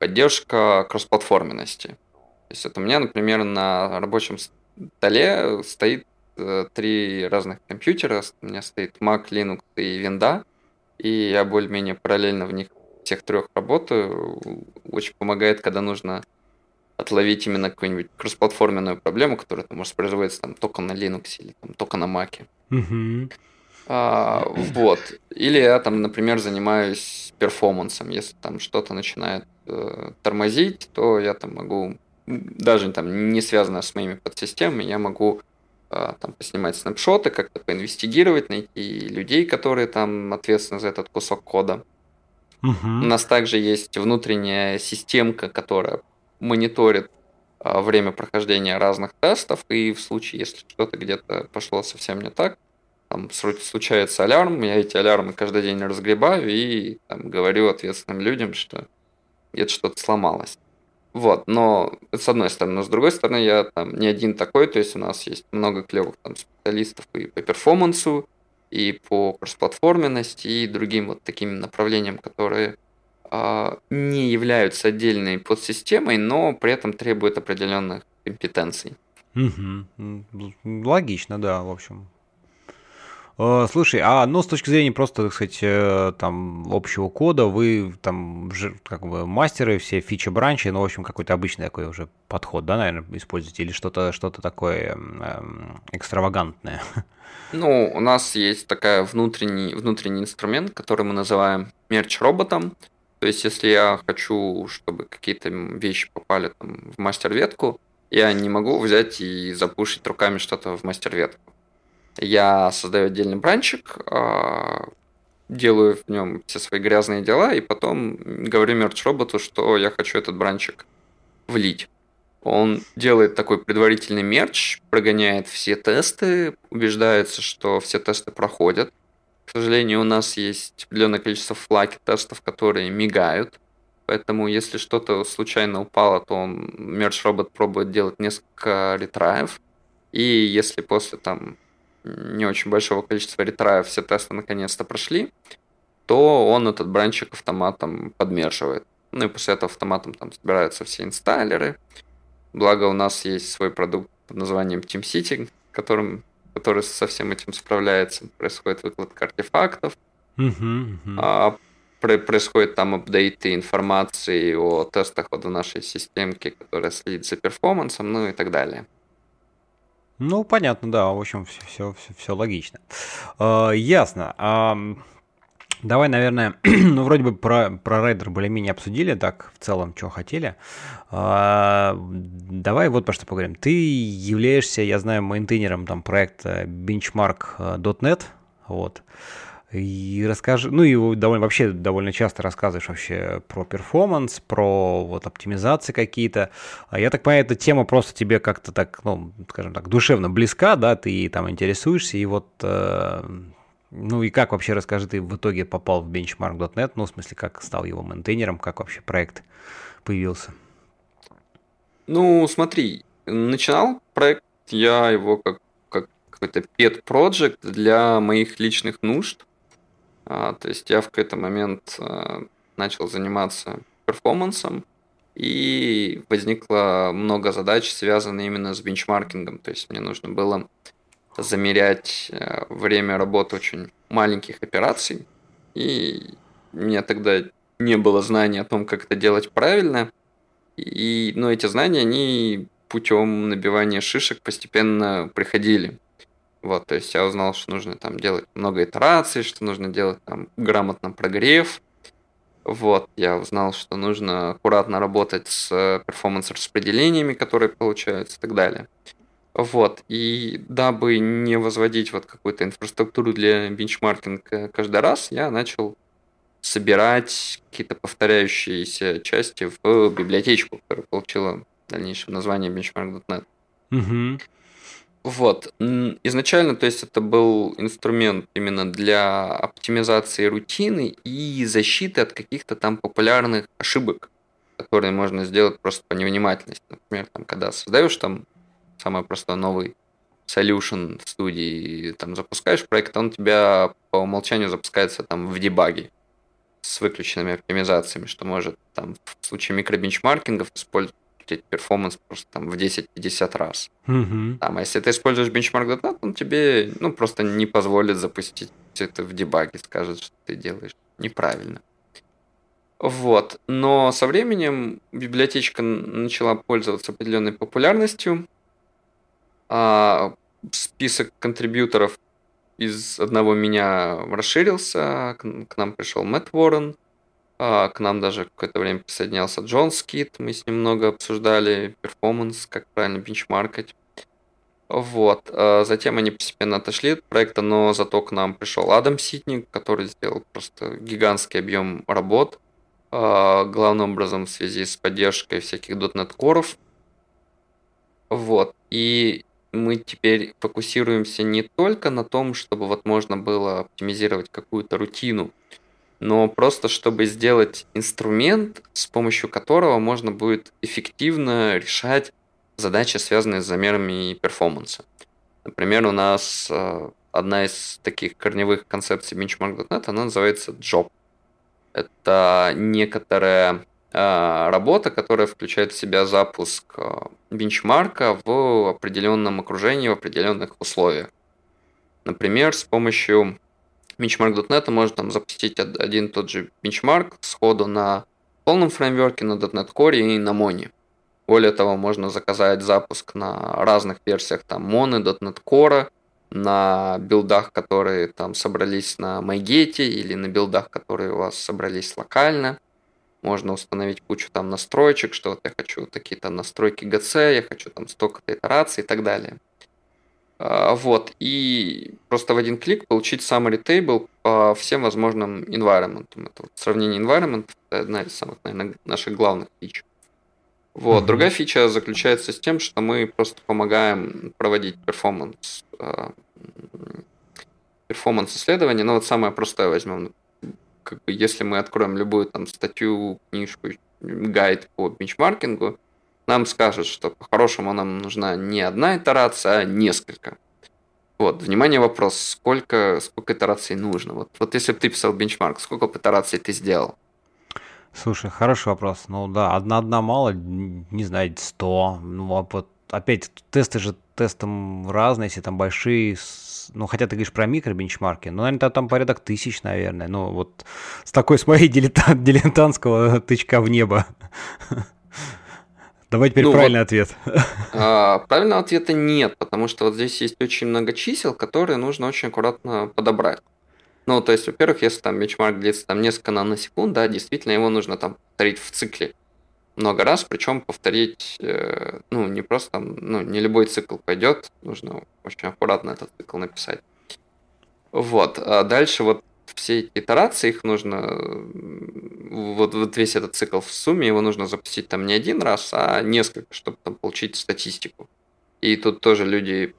[SPEAKER 2] поддержка кроссплатформенности. То есть это у меня, например, на рабочем столе стоит Э, три разных компьютера. У меня стоит Mac, Linux и Винда. И я более-менее параллельно в них всех трех работаю. Очень помогает, когда нужно отловить именно какую-нибудь кроссплатформенную проблему, которая там, может производится там, только на Linux или там, только на Mac. А, вот. Или я там, например, занимаюсь перформансом. Если там что-то начинает э, тормозить, то я там могу, даже там не связанное с моими подсистемами, я могу а, там, поснимать снапшоты, как-то поинвестигировать, найти людей, которые там ответственны за этот кусок кода.
[SPEAKER 3] Угу. У нас
[SPEAKER 2] также есть внутренняя системка, которая мониторит а, время прохождения разных тестов, и в случае, если что-то где-то пошло совсем не так, там случается алярм, я эти алярмы каждый день разгребаю и там, говорю ответственным людям, что где-то что-то сломалось. Вот, но с одной стороны, но с другой стороны, я там не один такой, то есть у нас есть много клевых там специалистов и по перформансу, и по кроссплатформенности, и другим вот таким направлениям, которые э, не являются отдельной подсистемой, но при этом требуют определенных компетенций.
[SPEAKER 1] Угу. Логично, да, в общем. Э, слушай, а ну с точки зрения просто, так сказать, э, там общего кода, вы там как бы мастеры, все фичи бранчи, ну, в общем, какой-то обычный такой уже подход, да, наверное, используете, или что-то что такое эм, экстравагантное?
[SPEAKER 2] Ну, у нас есть такая внутренний, внутренний инструмент, который мы называем мерч-роботом. То есть, если я хочу, чтобы какие-то вещи попали там, в мастер-ветку, я не могу взять и запушить руками что-то в мастер-ветку. Я создаю отдельный бранчик, а, делаю в нем все свои грязные дела, и потом говорю мерч-роботу, что я хочу этот бранчик влить. Он делает такой предварительный мерч, прогоняет все тесты, убеждается, что все тесты проходят. К сожалению, у нас есть определенное количество флаги тестов, которые мигают. Поэтому, если что-то случайно упало, то он, мерч робот пробует делать несколько ретраев. И если после там не очень большого количества ретраев все тесты наконец-то прошли, то он этот бранчик автоматом подмерживает. Ну и после этого автоматом там собираются все инсталлеры. Благо у нас есть свой продукт под названием TeamCity, которым, который со всем этим справляется. Происходит выкладка артефактов. uh А, про- там апдейты информации о тестах вот в нашей системке, которая следит за перформансом, ну и так далее.
[SPEAKER 1] Ну, понятно, да, в общем, все, все, все, все логично. Э, ясно. Э, давай, наверное, ну, вроде бы про, про райдер более-менее обсудили, так, в целом, что хотели. Э, давай вот про что поговорим. Ты являешься, я знаю, мейнтейнером там проекта benchmark.net, э, вот. Э, и расскажи, ну и довольно, вообще довольно часто рассказываешь вообще про перформанс, про вот оптимизации какие-то. А я так понимаю, эта тема просто тебе как-то так, ну, скажем так, душевно близка, да, ты там интересуешься, и вот, э, ну и как вообще, расскажи, ты в итоге попал в benchmark.net, ну, в смысле, как стал его ментейнером, как вообще проект появился?
[SPEAKER 2] Ну, смотри, начинал проект, я его как, как какой-то pet project для моих личных нужд, а, то есть я в какой-то момент э, начал заниматься перформансом, и возникло много задач, связанных именно с бенчмаркингом. То есть мне нужно было замерять э, время работы очень маленьких операций, и у меня тогда не было знаний о том, как это делать правильно. И, но эти знания, они путем набивания шишек постепенно приходили. Вот, то есть я узнал, что нужно там делать много итераций, что нужно делать там грамотно прогрев. Вот, я узнал, что нужно аккуратно работать с э, перформанс-распределениями, которые получаются и так далее. Вот, и дабы не возводить вот какую-то инфраструктуру для бенчмаркинга каждый раз, я начал собирать какие-то повторяющиеся части в библиотечку, которая получила в дальнейшем название benchmark.net. Угу. Вот. Изначально, то есть, это был инструмент именно для оптимизации рутины и защиты от каких-то там популярных ошибок, которые можно сделать просто по невнимательности. Например, там, когда создаешь там самое простое новый solution в студии, там запускаешь проект, он тебя по умолчанию запускается там в дебаге с выключенными оптимизациями, что может там в случае микробенчмаркингов использовать потерять перформанс просто там в 10-50 раз. Угу. Там, а если ты используешь benchmark.net, он тебе ну, просто не позволит запустить это в дебаге, скажет, что ты делаешь неправильно. Вот. Но со временем библиотечка начала пользоваться определенной популярностью. А список контрибьюторов из одного меня расширился. К нам пришел Мэтт Уоррен, а, к нам даже какое-то время присоединялся Джон Скит, мы с ним много обсуждали перформанс, как правильно бенчмаркать. Вот. А, затем они постепенно отошли от проекта, но зато к нам пришел Адам Ситник, который сделал просто гигантский объем работ, а, главным образом в связи с поддержкой всяких .NET коров. Вот. И мы теперь фокусируемся не только на том, чтобы вот можно было оптимизировать какую-то рутину, но просто чтобы сделать инструмент, с помощью которого можно будет эффективно решать задачи, связанные с замерами и перформанса. Например, у нас э, одна из таких корневых концепций benchmark.net, она называется job. Это некоторая э, работа, которая включает в себя запуск э, бенчмарка в определенном окружении, в определенных условиях. Например, с помощью benchmark.net можно там запустить один тот же бенчмарк сходу на полном фреймворке, на .NET Core и на Моне. Более того, можно заказать запуск на разных версиях там Моны, .NET Core, на билдах, которые там собрались на MyGate или на билдах, которые у вас собрались локально. Можно установить кучу там настроечек, что вот я хочу такие-то настройки ГЦ, я хочу там столько-то итераций и так далее. А, вот. И просто в один клик получить summary table по всем возможным environment. Это вот сравнение environment это одна из самых, наверное, наших главных фич. Вот. Mm-hmm. Другая фича заключается с тем, что мы просто помогаем проводить перформанс а, перформанс исследования. Ну вот самое простое возьмем. Ну, как бы, если мы откроем любую там статью, книжку, гайд по бенчмаркингу, нам скажет, что по-хорошему нам нужна не одна итерация, а несколько. Вот, внимание, вопрос, сколько, сколько итераций нужно? Вот, вот если бы ты писал бенчмарк, сколько итераций ты сделал?
[SPEAKER 1] Слушай, хороший вопрос. Ну да, одна-одна мало, не знаю, сто. Ну, а вот опять тесты же тестом разные, если там большие, ну, хотя ты говоришь про микробенчмарки, но, ну, наверное, там порядок тысяч, наверное. Ну, вот с такой, с моей дилетант, дилетантского тычка в небо. Давай теперь ну, правильный вот, ответ. А,
[SPEAKER 2] правильного ответа нет, потому что вот здесь есть очень много чисел, которые нужно очень аккуратно подобрать. Ну, то есть, во-первых, если там бенчмарк длится там несколько наносекунд, да, действительно его нужно там повторить в цикле много раз, причем повторить, э, ну, не просто там, ну, не любой цикл пойдет, нужно очень аккуратно этот цикл написать. Вот, а дальше вот все эти итерации, их нужно, э, вот, вот весь этот цикл в сумме, его нужно запустить там не один раз, а несколько, чтобы там получить статистику. И тут тоже люди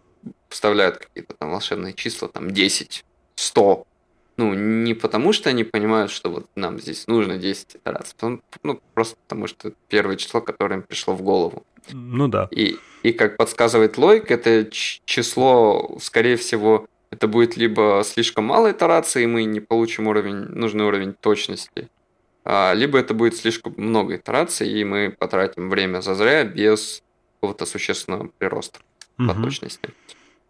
[SPEAKER 2] вставляют какие-то там волшебные числа, там 10, 100. Ну, не потому что они понимают, что вот нам здесь нужно 10 итераций, ну, просто потому что это первое число, которое им пришло в голову. Ну да. И, и как подсказывает логик, это число, скорее всего, это будет либо слишком мало итераций, и мы не получим уровень, нужный уровень точности, а, либо это будет слишком много итераций, и мы потратим время зазря без какого-то существенного прироста угу. по точности.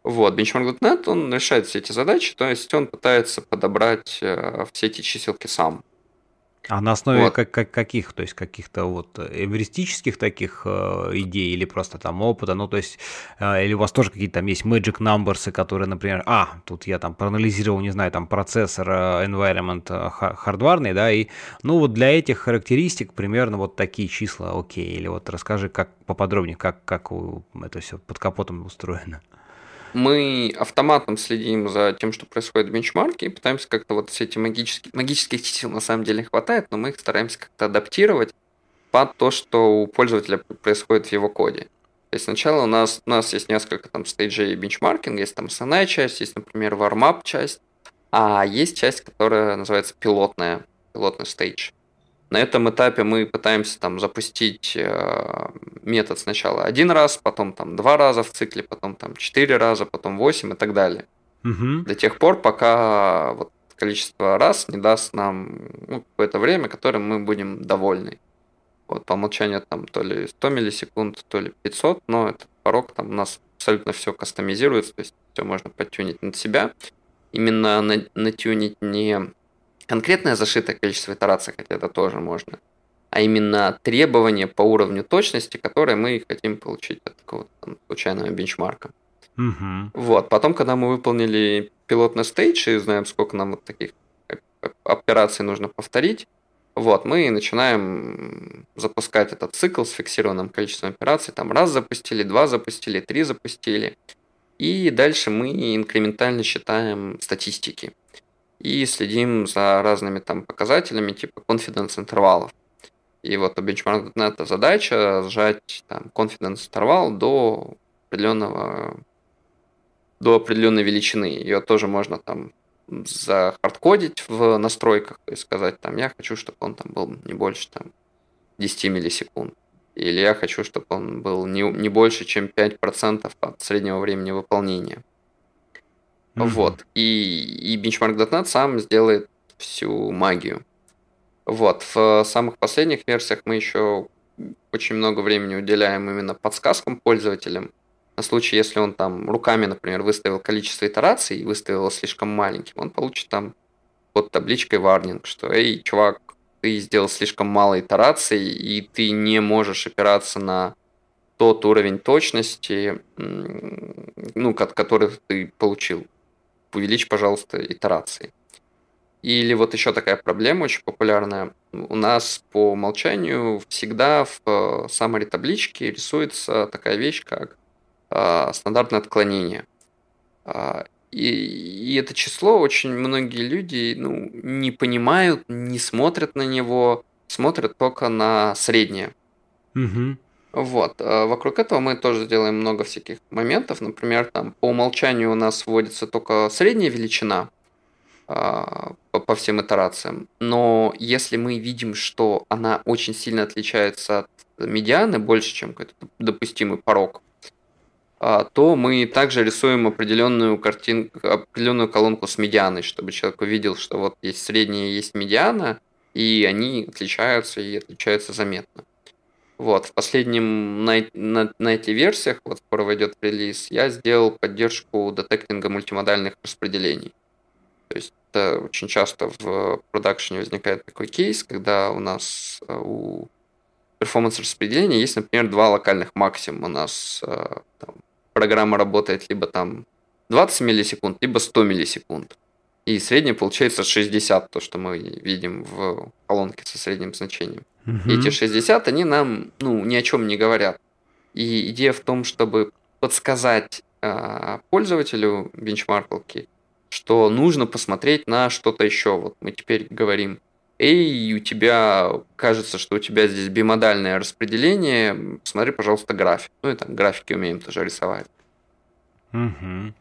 [SPEAKER 2] Вот, benchmark.net, он решает все эти задачи, то есть он пытается подобрать э, все эти чиселки сам.
[SPEAKER 1] А на основе вот. как, как, каких, то есть каких-то вот эвристических таких э, идей или просто там опыта, ну то есть, э, или у вас тоже какие-то там есть magic numbers, которые, например, а, тут я там проанализировал, не знаю, там процессор, э, environment э, хардварный, да, и ну вот для этих характеристик примерно вот такие числа, окей, или вот расскажи как поподробнее, как, как у, это все под капотом устроено. Э,
[SPEAKER 2] мы автоматом следим за тем, что происходит в бенчмарке и пытаемся как-то вот все эти магические, магических чисел на самом деле хватает, но мы их стараемся как-то адаптировать под то, что у пользователя происходит в его коде. То есть сначала у нас, у нас есть несколько там стейджей бенчмаркинга, есть там основная часть, есть, например, warm часть, а есть часть, которая называется пилотная, пилотный стейдж. На этом этапе мы пытаемся там запустить э, метод сначала один раз, потом там два раза в цикле, потом там четыре раза, потом восемь и так далее. Угу. До тех пор, пока вот, количество раз не даст нам ну, какое-то время, которым мы будем довольны. Вот по умолчанию там то ли 100 миллисекунд, то ли 500, но этот порог там у нас абсолютно все кастомизируется, то есть все можно подтюнить на себя. Именно на, натюнить не конкретное зашитое количество итераций, хотя это тоже можно, а именно требования по уровню точности, которые мы хотим получить от такого там, случайного бенчмарка. Угу. Вот, потом, когда мы выполнили пилотный стейдж и знаем, сколько нам вот таких э, э, операций нужно повторить, вот, мы начинаем запускать этот цикл с фиксированным количеством операций. Там раз запустили, два запустили, три запустили. И дальше мы инкрементально считаем статистики и следим за разными там показателями типа confidence интервалов. И вот у benchmark.net задача сжать там, confidence интервал до определенного до определенной величины. Ее тоже можно там захардкодить в настройках и сказать, там, я хочу, чтобы он там был не больше там, 10 миллисекунд. Или я хочу, чтобы он был не, не больше, чем 5% от среднего времени выполнения. Mm-hmm. Вот. И, и benchmark.net сам сделает всю магию. Вот. В э, самых последних версиях мы еще очень много времени уделяем именно подсказкам пользователям. На случай, если он там руками, например, выставил количество итераций и выставил слишком маленьким, он получит там под табличкой варнинг, что «Эй, чувак, ты сделал слишком мало итераций, и ты не можешь опираться на тот уровень точности, ну, который ты получил увеличь, пожалуйста, итерации. Или вот еще такая проблема очень популярная. У нас по умолчанию всегда в э, summary табличке рисуется такая вещь, как э, стандартное отклонение. Э, и, и это число очень многие люди ну, не понимают, не смотрят на него, смотрят только на среднее. Угу. Вот. Э, вокруг этого мы тоже делаем много всяких моментов. Например, там по умолчанию у нас вводится только средняя величина а, по всем итерациям. Но если мы видим, что она очень сильно отличается от медианы, больше, чем какой-то допустимый порог, а, то мы также рисуем определенную картинку, определенную колонку с медианой, чтобы человек увидел, что вот есть средняя, есть медиана, и они отличаются и отличаются заметно. Вот, в последнем на, на, на этих версиях, вот скоро войдет релиз, я сделал поддержку детектинга мультимодальных распределений. То есть это очень часто в продакшене возникает такой кейс, когда у нас э, у перформанс распределения есть, например, два локальных максимума. У нас э, там, программа работает либо там 20 миллисекунд, либо 100 миллисекунд. И среднее получается 60, то, что мы видим в колонке со средним значением. Угу. И эти 60, они нам ну, ни о чем не говорят. И идея в том, чтобы подсказать э, пользователю бенчмарковки, что нужно посмотреть на что-то еще. Вот мы теперь говорим, эй, у тебя кажется, что у тебя здесь бимодальное распределение, смотри, пожалуйста, график. Ну и там графики умеем тоже рисовать.
[SPEAKER 1] Угу.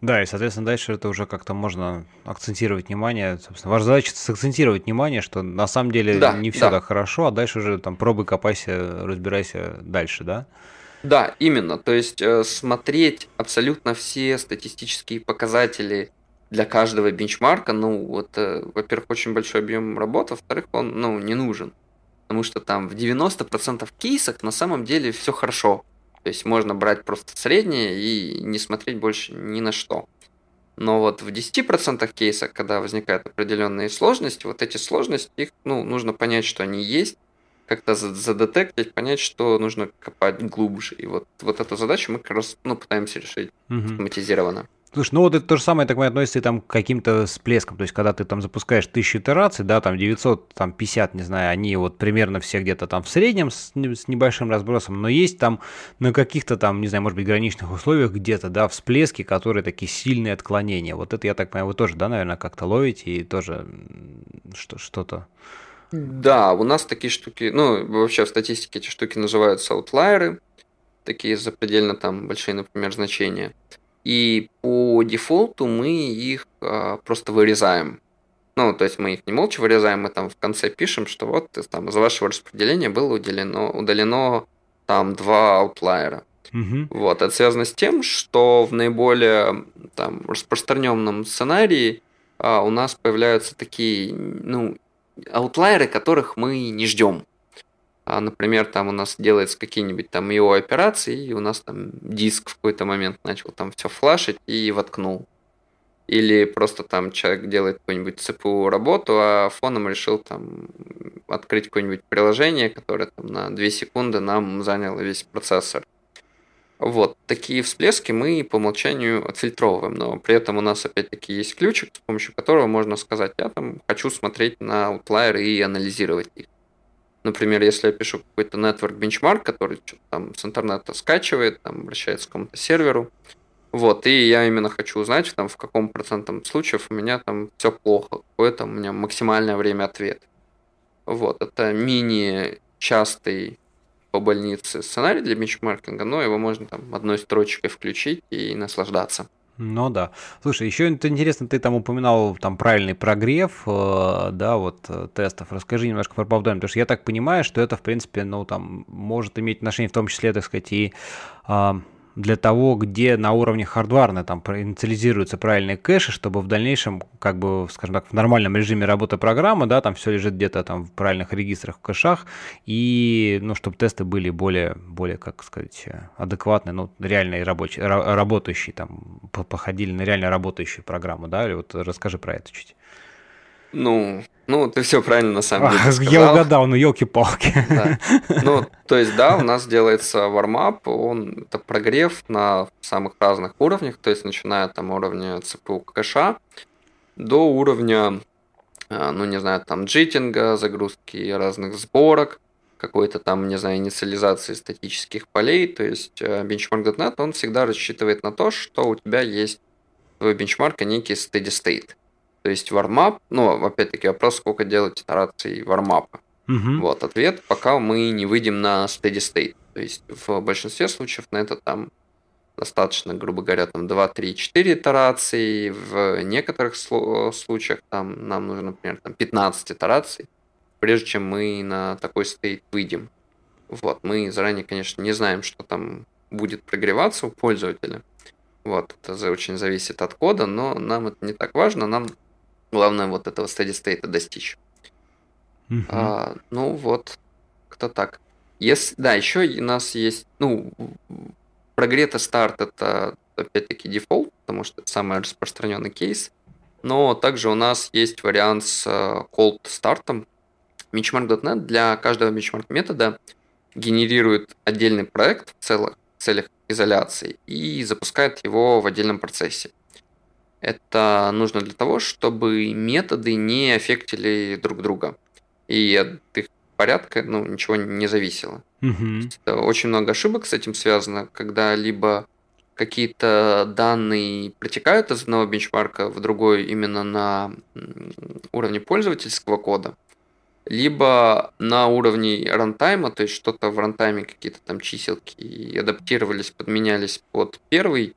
[SPEAKER 1] Да, и, соответственно, дальше это уже как-то можно акцентировать внимание. Собственно, ваша задача сакцентировать внимание, что на самом деле да, не все да. так хорошо, а дальше уже там пробуй, копайся, разбирайся дальше, да?
[SPEAKER 2] Да, именно. То есть э, смотреть абсолютно все статистические показатели для каждого бенчмарка, ну, вот, э, во-первых, очень большой объем работы, во-вторых, он, ну, не нужен. Потому что там в 90% кейсах на самом деле все хорошо. То есть можно брать просто среднее и не смотреть больше ни на что. Но вот в 10% кейсов, когда возникают определенные сложности, вот эти сложности, их ну, нужно понять, что они есть, как-то задетектить, понять, что нужно копать глубже. И вот, вот эту задачу мы как раз ну, пытаемся решить угу. автоматизированно.
[SPEAKER 1] Слушай, ну вот это то же самое, так мы относится и там к каким-то всплескам. То есть, когда ты там запускаешь тысячу итераций, да, там 950, не знаю, они вот примерно все где-то там в среднем с, с небольшим разбросом, но есть там на каких-то там, не знаю, может быть, граничных условиях где-то, да, всплески, которые такие сильные отклонения. Вот это, я так понимаю, вы тоже, да, наверное, как-то ловите и тоже что-то...
[SPEAKER 2] Да, у нас такие штуки, ну, вообще в статистике эти штуки называются аутлайеры, такие запредельно там большие, например, значения. И по дефолту мы их э, просто вырезаем. Ну, то есть мы их не молча вырезаем, мы там в конце пишем, что вот э, там из вашего распределения было удалено, удалено там два аутлайера. Угу. Вот, это связано с тем, что в наиболее там распространенном сценарии а, у нас появляются такие, ну, аутлайеры, которых мы не ждем. А, например, там у нас делается какие-нибудь там его операции, и у нас там диск в какой-то момент начал там все флашить и воткнул. Или просто там человек делает какую-нибудь CPU работу, а фоном решил там открыть какое-нибудь приложение, которое там на 2 секунды нам заняло весь процессор. Вот, такие всплески мы по умолчанию отфильтровываем, но при этом у нас опять-таки есть ключик, с помощью которого можно сказать, я там хочу смотреть на outlier и анализировать их. Например, если я пишу какой-то network benchmark, который там с интернета скачивает, там обращается к какому-то серверу, вот, и я именно хочу узнать, там, в каком процентном случаев у меня там все плохо, какое там у меня максимальное время ответ. Вот, это мини-частый по больнице сценарий для бенчмаркинга, но его можно там одной строчкой включить и наслаждаться.
[SPEAKER 1] Ну да. Слушай, еще интересно, ты там упоминал там правильный прогрев, э, да, вот э, тестов. Расскажи немножко про Повдоме, потому что я так понимаю, что это, в принципе, ну там может иметь отношение в том числе, так сказать, и э, для того, где на уровне хардварно там инициализируются правильные кэши, чтобы в дальнейшем, как бы, скажем так, в нормальном режиме работы программы, да, там все лежит где-то там в правильных регистрах, в кэшах, и, ну, чтобы тесты были более, более, как сказать, адекватные, ну, реальные рабочие, работающие, там, походили на реально работающую программу, да, или вот расскажи
[SPEAKER 2] про это чуть. Ну, ну, ты все правильно на самом деле. сказал. Я
[SPEAKER 1] угадал, но ну, елки-палки.
[SPEAKER 2] Да. Ну, то есть, да, у нас делается вармап, он это прогрев на самых разных уровнях, то есть, начиная там уровня CPU кэша до уровня, э, ну, не знаю, там джитинга, загрузки разных сборок, какой-то там, не знаю, инициализации статических полей. То есть, benchmark.net, э, он всегда рассчитывает на то, что у тебя есть твой бенчмарк и некий steady state. То есть вармап, ну, опять-таки вопрос, сколько делать итераций вармапа. Угу. Вот ответ, пока мы не выйдем на steady state. То есть в большинстве случаев на это там достаточно, грубо говоря, там 2, 3, 4 итерации. В некоторых случаях там нам нужно, например, там 15 итераций, прежде чем мы на такой стейт выйдем. Вот, мы заранее, конечно, не знаем, что там будет прогреваться у пользователя. Вот, это очень зависит от кода, но нам это не так важно. Нам Главное вот этого steady-state достичь. Угу. А, ну вот, кто так. Если, да, еще у нас есть, ну, прогрета старт это опять-таки дефолт, потому что это самый распространенный кейс. Но также у нас есть вариант с э, cold стартом. Benchmark.net для каждого benchmark метода генерирует отдельный проект в целых, в целях изоляции и запускает его в отдельном процессе. Это нужно для того, чтобы методы не аффектили друг друга. И от их порядка ну, ничего не зависело. Угу. Очень много ошибок с этим связано, когда либо какие-то данные протекают из одного бенчмарка в другой именно на уровне пользовательского кода, либо на уровне рантайма, то есть что-то в рантайме какие-то там чиселки адаптировались, подменялись под первый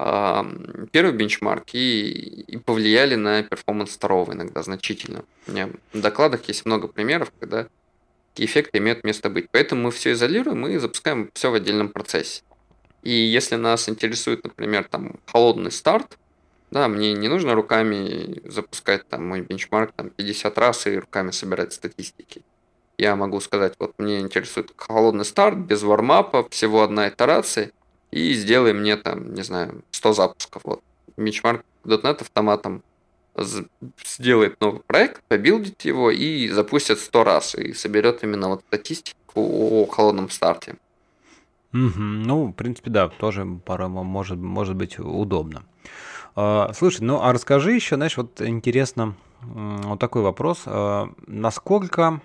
[SPEAKER 2] а, первый бенчмарк и, и повлияли на перформанс второго иногда значительно. У меня в докладах есть много примеров, когда такие эффекты имеют место быть. Поэтому мы все изолируем и запускаем все в отдельном процессе. И если нас интересует, например, там холодный старт, да, мне не нужно руками запускать там мой бенчмарк там, 50 раз и руками собирать статистики. Я могу сказать, вот мне интересует холодный старт, без вармапа, всего одна итерация – и сделай мне там, не знаю, 100 запусков. Вот. Мичмарк .NET автоматом сделает новый проект, побилдит его и запустит 100 раз, и соберет именно вот статистику о холодном старте.
[SPEAKER 1] Угу. Ну, в принципе, да, тоже порой может, может быть удобно. А, слушай, ну а расскажи еще, знаешь, вот интересно, вот такой вопрос. А, насколько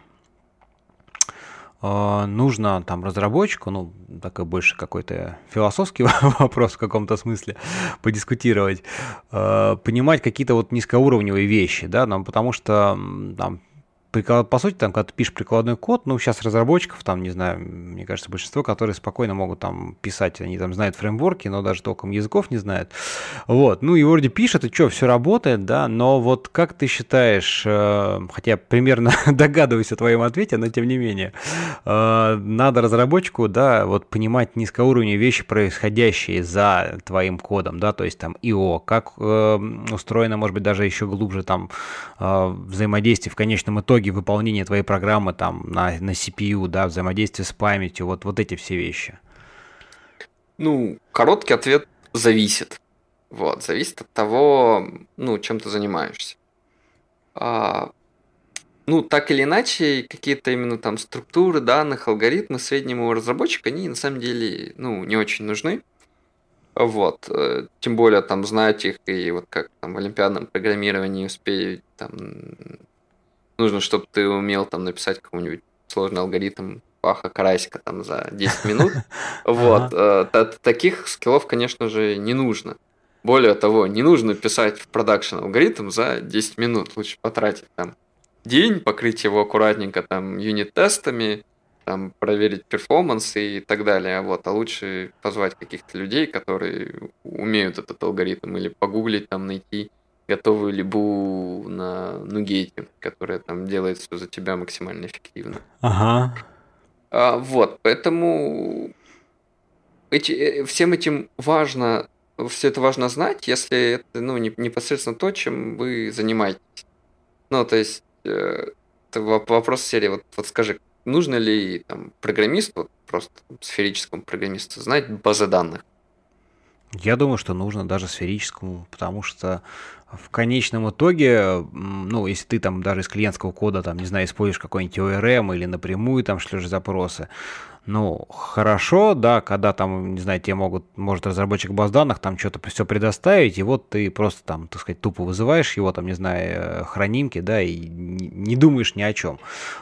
[SPEAKER 1] а, нужно там разработчику, ну, такой больше какой-то философский вопрос в каком-то смысле подискутировать, а, понимать какие-то вот низкоуровневые вещи, да, нам, потому что там приклад, по сути, там, когда ты пишешь прикладной код, ну, сейчас разработчиков, там, не знаю, мне кажется, большинство, которые спокойно могут там писать, они там знают фреймворки, но даже толком языков не знают. Вот, ну, и вроде пишет, и что, все работает, да, но вот как ты считаешь, э, хотя я примерно догадываюсь о твоем ответе, но тем не менее, э, надо разработчику, да, вот понимать низкоуровневые вещи, происходящие за твоим кодом, да, то есть там ИО, как э, устроено, может быть, даже еще глубже там взаимодействие в конечном итоге итоге выполнение твоей программы там на, на CPU, да, взаимодействие с памятью, вот, вот эти все вещи?
[SPEAKER 2] Ну, короткий ответ – зависит. Вот, зависит от того, ну, чем ты занимаешься. А, ну, так или иначе, какие-то именно там структуры данных, алгоритмы среднему разработчику, они на самом деле, ну, не очень нужны. Вот. Э, тем более, там, знать их и вот как там в олимпиадном программировании успеть там нужно, чтобы ты умел там написать какой-нибудь сложный алгоритм паха карасика там за 10 минут. Вот. Э, таких скиллов, конечно же, не нужно. Более того, не нужно писать в продакшн алгоритм за 10 минут. Лучше потратить там день, покрыть его аккуратненько там юнит-тестами, там проверить перформанс и так далее. Вот. А лучше позвать каких-то людей, которые умеют этот алгоритм или погуглить там, найти готовую либу на нугете, которая там делает все за тебя максимально эффективно. Ага. А, вот, поэтому эти, э, всем этим важно, все это важно знать, если это ну, не, непосредственно то, чем вы занимаетесь. Ну, то есть, э, это вопрос серии, вот, вот скажи, нужно ли там программисту, просто там, сферическому программисту, знать базы данных?
[SPEAKER 1] Я думаю, что нужно даже сферическому, потому что в конечном итоге, ну, если ты там даже из клиентского кода, там, не знаю, используешь какой-нибудь ORM или напрямую там шлешь запросы, ну, хорошо, да, когда там, не знаю, тебе могут, может разработчик баз данных там что-то все предоставить, и вот ты просто там, так сказать, тупо вызываешь его, там, не знаю, э, хранимки, да, и не думаешь ни о чем.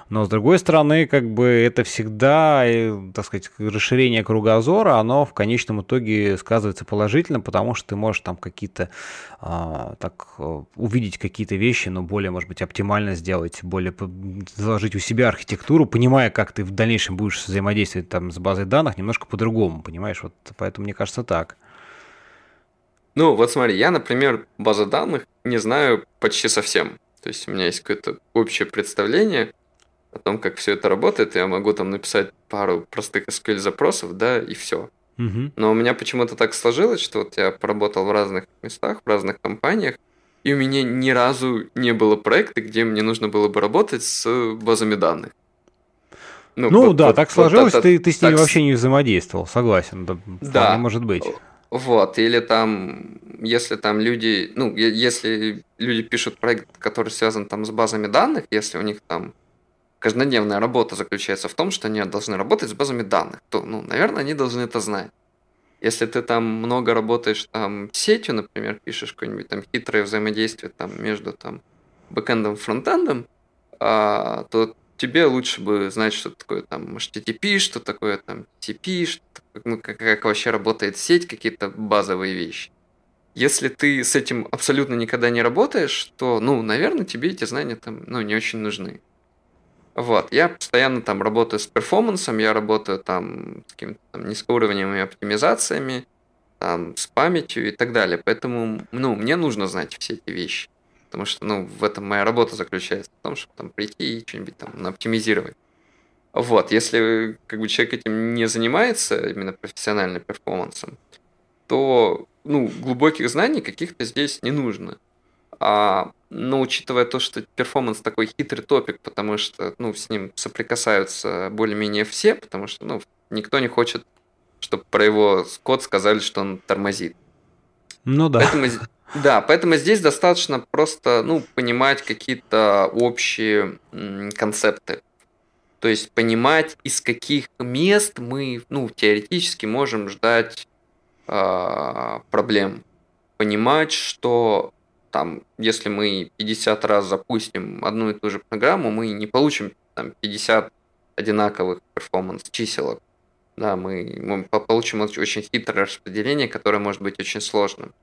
[SPEAKER 1] Но, с другой стороны, как бы это всегда, э, так сказать, расширение кругозора, оно в конечном итоге сказывается положительно, потому что ты можешь там какие-то, а, э, так, увидеть какие-то вещи, но более, может быть, оптимально сделать, более заложить у себя архитектуру, понимая, как ты в дальнейшем будешь взаимодействовать если там с базой данных немножко по-другому, понимаешь? Вот поэтому мне кажется
[SPEAKER 2] так. Ну, вот смотри, я, например, базы данных не знаю почти совсем. То есть у меня есть какое-то общее представление о том, как все это работает. Я могу там написать пару простых SQL запросов, да, и все. Угу. Но у меня почему-то так сложилось, что вот я поработал в разных местах, в разных компаниях, и у меня ни разу не было проекта, где мне нужно было бы работать с базами данных. Ну, ну вот, да, вот, так вот, сложилось, это, ты, ты с ними так... вообще
[SPEAKER 1] не взаимодействовал, согласен, да, да. может
[SPEAKER 2] быть. Вот, или там, если там люди, ну, если люди пишут проект, который связан там с базами данных, если у них там каждодневная работа заключается в том, что они должны работать с базами данных, то, ну, наверное, они должны это знать. Если ты там много работаешь там сетью, например, пишешь какое-нибудь там хитрое взаимодействие там между там бэкэндом и фронтендом, а, то тебе лучше бы знать, что такое там HTTP, что такое там TP, что, ну, как, как вообще работает сеть, какие-то базовые вещи. Если ты с этим абсолютно никогда не работаешь, то, ну, наверное, тебе эти знания там, ну, не очень нужны. Вот, я постоянно там работаю с перформансом, я работаю там с какими-то там низкоуровневыми оптимизациями, там, с памятью и так далее. Поэтому, ну, мне нужно знать все эти вещи. Потому что, ну, в этом моя работа заключается, в том, чтобы там прийти и что-нибудь там оптимизировать. Вот, если как бы человек этим не занимается, именно профессиональным перформансом, то, ну, глубоких знаний каких-то здесь не нужно. А, но учитывая то, что перформанс такой хитрый топик, потому что, ну, с ним соприкасаются более-менее все, потому что, ну, никто не хочет, чтобы про его код сказали, что он тормозит.
[SPEAKER 1] Ну да. Поэтому
[SPEAKER 2] да, поэтому здесь достаточно просто ну, понимать какие-то общие концепты. То есть понимать, из каких мест мы ну, теоретически можем ждать э, проблем. Понимать, что там, если мы 50 раз запустим одну и ту же программу, мы не получим там, 50 одинаковых перформанс-чиселок. Да, мы, мы получим очень хитрое распределение, которое может быть очень сложным.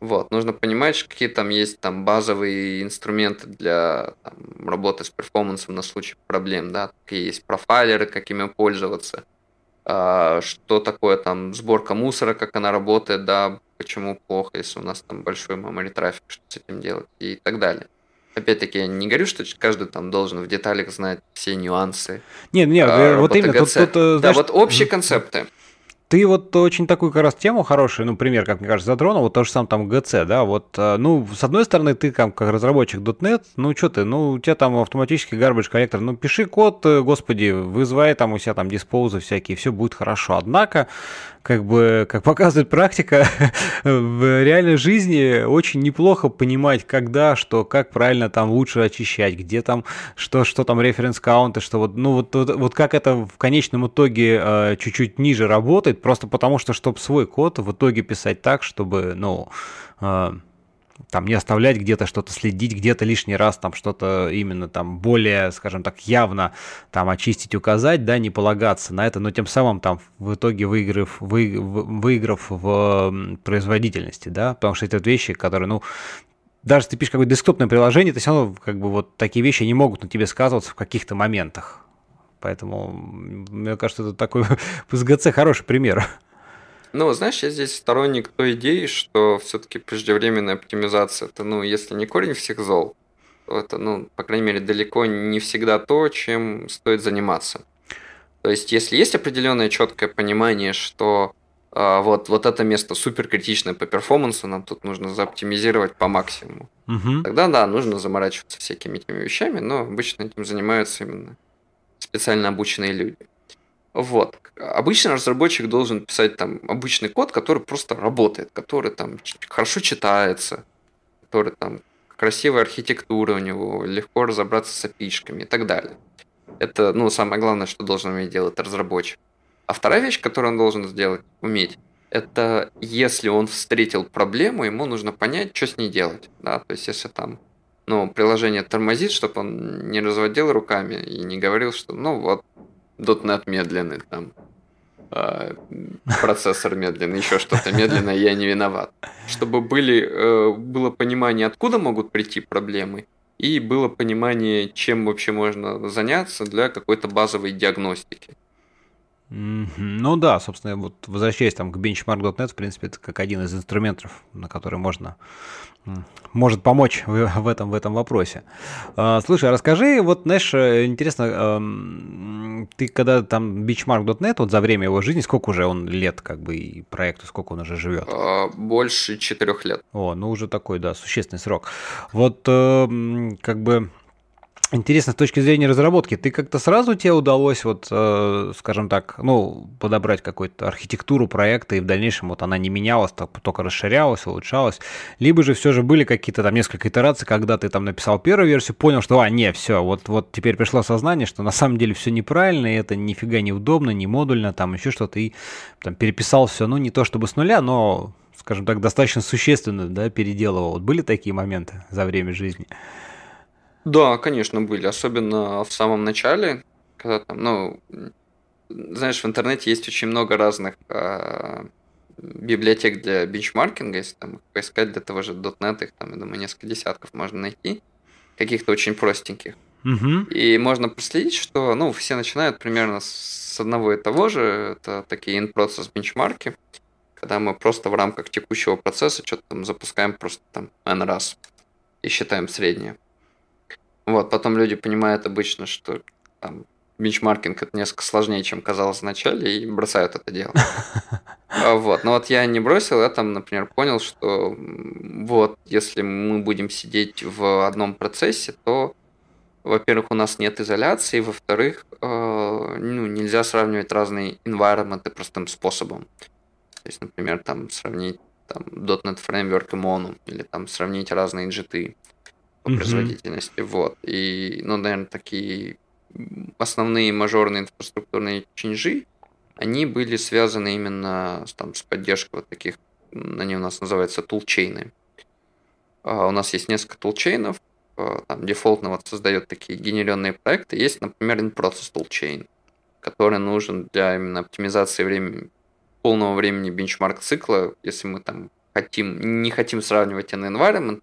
[SPEAKER 2] Вот, нужно понимать, какие там есть там базовые инструменты для там, работы с перформансом на случай проблем, да, какие есть профайлеры, какими пользоваться, а, что такое там сборка мусора, как она работает, да, почему плохо, если у нас там большой memory трафик, что с этим делать и так далее. Опять-таки, я не говорю, что каждый там должен в деталях знать все нюансы.
[SPEAKER 1] Нет, нет, а, вот именно. Тут, тут, э, да, вот
[SPEAKER 2] общие концепты.
[SPEAKER 1] Ты вот очень такую как раз тему хорошую, ну, пример, как мне кажется, затронул, вот то же самое там GC, да, вот, э, ну, с одной стороны, ты там как разработчик .NET, ну, что ты, ну, у тебя там автоматический garbage коллектор, ну, пиши код, э, господи, вызывай там у себя там диспоузы всякие, все будет хорошо. Однако, как бы, как показывает практика, в реальной жизни очень неплохо понимать, когда, что, как правильно там лучше очищать, где там, что, что там референс каунты, что вот, ну вот, вот, вот как это в конечном итоге э, чуть-чуть ниже работает, просто потому что, чтобы свой код в итоге писать так, чтобы, ну, э, там не оставлять где-то что-то, следить где-то лишний раз, там что-то именно там более, скажем так, явно там очистить, указать, да, не полагаться на это, но тем самым там в итоге выиграв, вы, выиграв в производительности, да, потому что это вещи, которые, ну, даже ты пишешь какое-то десктопное приложение, то все равно как бы вот такие вещи не могут на тебе сказываться в каких-то моментах. Поэтому, мне кажется, это такой с гц хороший пример.
[SPEAKER 2] Ну, знаешь, я здесь сторонник той идеи, что все-таки преждевременная оптимизация, это, ну, если не корень всех зол, то это, ну, по крайней мере, далеко не всегда то, чем стоит заниматься. То есть, если есть определенное четкое понимание, что а, вот, вот это место супер критичное по перформансу, нам тут нужно заоптимизировать по максимуму. Угу. Тогда да, нужно заморачиваться всякими этими вещами, но обычно этим занимаются именно специально обученные люди. Вот. Обычно разработчик должен писать там обычный код, который просто работает, который там хорошо читается, который там красивая архитектура у него, легко разобраться с опишками и так далее. Это, ну, самое главное, что должен уметь делать разработчик. А вторая вещь, которую он должен сделать, уметь, это если он встретил проблему, ему нужно понять, что с ней делать. Да? То есть, если там ну, приложение тормозит, чтобы он не разводил руками и не говорил, что ну вот .NET медленный, там а, процессор медленный, еще что-то медленное, я не виноват. Чтобы были, э, было понимание, откуда могут прийти проблемы, и было понимание, чем вообще можно заняться для какой-то базовой диагностики.
[SPEAKER 1] Ну да, собственно, вот возвращаясь там к benchmark.net, в принципе, это как один из инструментов, на который можно может помочь в, этом в этом вопросе. А, слушай, а расскажи, вот знаешь, э, интересно, эм, ты когда там benchmark.net, вот за время его жизни, сколько уже он лет, как бы, и проекту, сколько он уже живет? А, больше четырех лет. О, ну уже такой, да, существенный срок. Вот эм, как бы Интересно, с точки зрения разработки, ты как-то сразу тебе удалось, вот, э, скажем так, ну, подобрать какую-то архитектуру проекта, и в дальнейшем вот она не менялась, только расширялась, улучшалась, либо же все же были какие-то там несколько итераций, когда ты там написал первую версию, понял, что, а, не, все, вот, вот теперь пришло сознание, что на самом деле все неправильно, и это нифига неудобно, не модульно, там еще что-то, и там переписал все, ну, не то чтобы с нуля, но, скажем так, достаточно существенно, да, переделывал. Вот были такие моменты за время жизни? —
[SPEAKER 2] да, конечно, были, особенно в самом начале, когда там, ну, знаешь, в интернете есть очень много разных э, библиотек для бенчмаркинга, если там их поискать для того же .NET, их там, я думаю, несколько десятков можно найти, каких-то очень простеньких. Угу. И можно проследить, что, ну, все начинают примерно с одного и того же, это такие in-process бенчмарки, когда мы просто в рамках текущего процесса что-то там запускаем просто там N раз и считаем среднее. Вот, потом люди понимают обычно, что там, бенчмаркинг это несколько сложнее, чем казалось вначале, и бросают это дело. А, вот, но вот я не бросил, я там, например, понял, что вот, если мы будем сидеть в одном процессе, то, во-первых, у нас нет изоляции, во-вторых, э, ну, нельзя сравнивать разные environment простым способом. То есть, например, там сравнить там, .NET Framework и Mono, или там сравнить разные джиты по mm-hmm. производительности. Вот. И, ну, наверное, такие основные мажорные инфраструктурные чинжи, они были связаны именно там, с поддержкой вот таких, они у нас называются тулчейны. Uh, у нас есть несколько тулчейнов, uh, там дефолтно вот создает такие генеренные проекты. Есть, например, процесс тулчейн, который нужен для именно оптимизации времени, полного времени бенчмарк цикла, если мы там хотим, не хотим сравнивать n environment,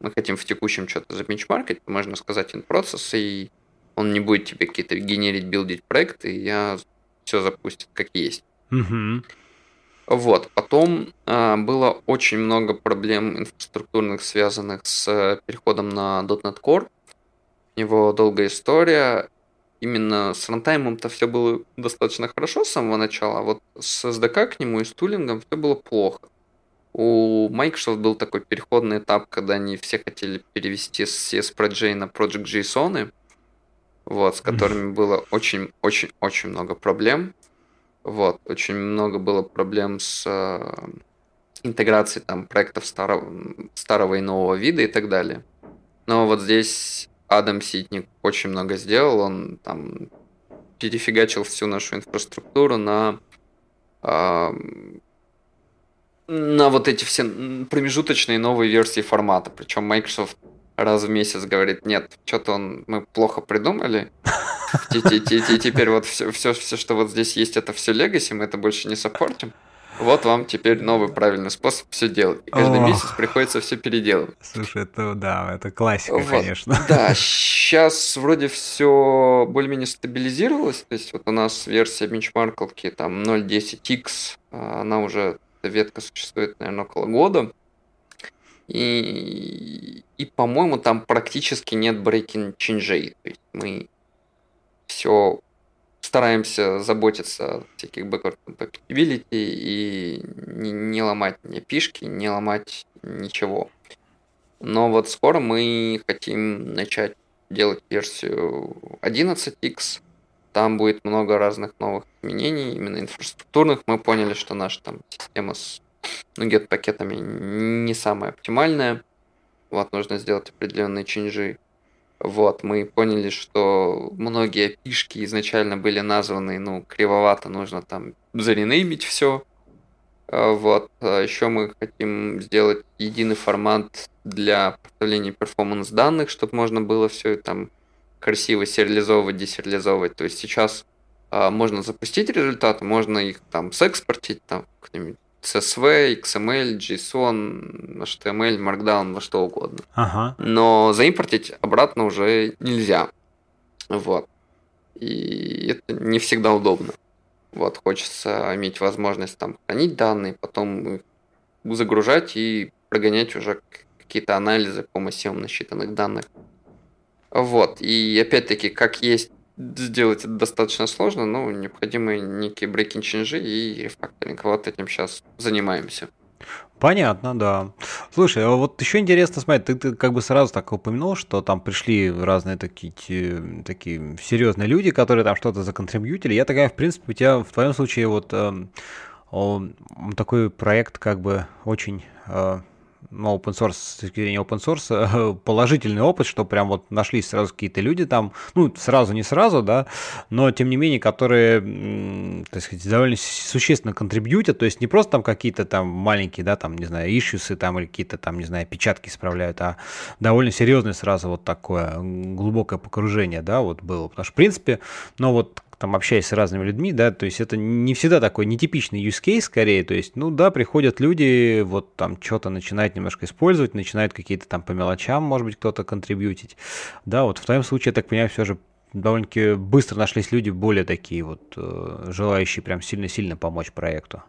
[SPEAKER 2] мы хотим в текущем что-то забенчмаркать, то можно сказать in-process, и он не будет тебе какие-то генерить, билдить проекты, и я все запустит как есть. Угу. Вот, потом э, было очень много проблем инфраструктурных, связанных с э, переходом на .NET Core. У него долгая история. Именно с рантаймом-то все было достаточно хорошо с самого начала, а вот с SDK к нему и с тулингом все было плохо у Microsoft был такой переходный этап, когда они все хотели перевести все с ProJ на Project JSON, вот, с которыми было очень-очень-очень много проблем. Вот, очень много было проблем с э, интеграцией там проектов старого, старого и нового вида и так далее. Но вот здесь Адам Ситник очень много сделал, он там перефигачил всю нашу инфраструктуру на а, на вот эти все промежуточные новые версии формата. Причем Microsoft раз в месяц говорит, нет, что-то он, мы плохо придумали. Теперь вот все, все, все, что вот здесь есть, это все Legacy, мы это больше не саппортим. Вот вам теперь новый правильный способ все делать. И каждый Ох. месяц приходится все переделывать. Слушай, это да, это классика, вот. конечно. Да, сейчас вроде все более-менее стабилизировалось. То есть вот у нас версия бенчмарковки там 0.10x, а она уже эта ветка существует, наверное, около года. И, и по-моему, там практически нет breaking changes. То есть мы все стараемся заботиться о всяких backward compatibility и не, не ломать ни пишки, не ломать ничего. Но вот скоро мы хотим начать делать версию 11x, там будет много разных новых изменений, именно инфраструктурных. Мы поняли, что наша там система с ну Nuget пакетами не самая оптимальная. Вот, нужно сделать определенные чинжи. Вот, мы поняли, что многие пишки изначально были названы, ну, кривовато, нужно там заренеймить все. А, вот, а еще мы хотим сделать единый формат для представления перформанс данных, чтобы можно было все там красиво сериализовывать, десериализовывать. То есть сейчас а, можно запустить результаты, можно их там сэкспортить, там, какой-нибудь CSV, XML, JSON, HTML, Markdown, во что угодно. Ага. Но заимпортить обратно уже нельзя. Вот. И это не всегда удобно. Вот, хочется иметь возможность там хранить данные, потом загружать и прогонять уже какие-то анализы по массивам насчитанных данных. Вот, и опять-таки, как есть, сделать это достаточно сложно, но необходимы некие брейкинг-ченджи и рефакторинг. Вот этим сейчас занимаемся.
[SPEAKER 1] Понятно, да. Слушай, а вот еще интересно, смотри, ты, ты как бы сразу так упомянул, что там пришли разные такие, такие серьезные люди, которые там что-то законтрибьютили. Я такая, в принципе, у тебя в твоем случае вот эм, он, такой проект как бы очень э, ну, open source, с точки зрения open source, положительный опыт, что прям вот нашлись сразу какие-то люди там, ну, сразу не сразу, да, но тем не менее, которые, так сказать, довольно существенно контрибьютят, то есть не просто там какие-то там маленькие, да, там, не знаю, ищусы там или какие-то там, не знаю, печатки исправляют, а довольно серьезное сразу вот такое глубокое погружение, да, вот было, потому что, в принципе, но вот там общаясь с разными людьми, да, то есть это не всегда такой нетипичный use case скорее, то есть, ну да, приходят люди, вот там что-то начинают немножко использовать, начинают какие-то там по мелочам, может быть, кто-то контрибьютить, да, вот в твоем случае, я так понимаю, все же довольно-таки быстро нашлись люди более такие вот, э, желающие прям сильно-сильно помочь проекту.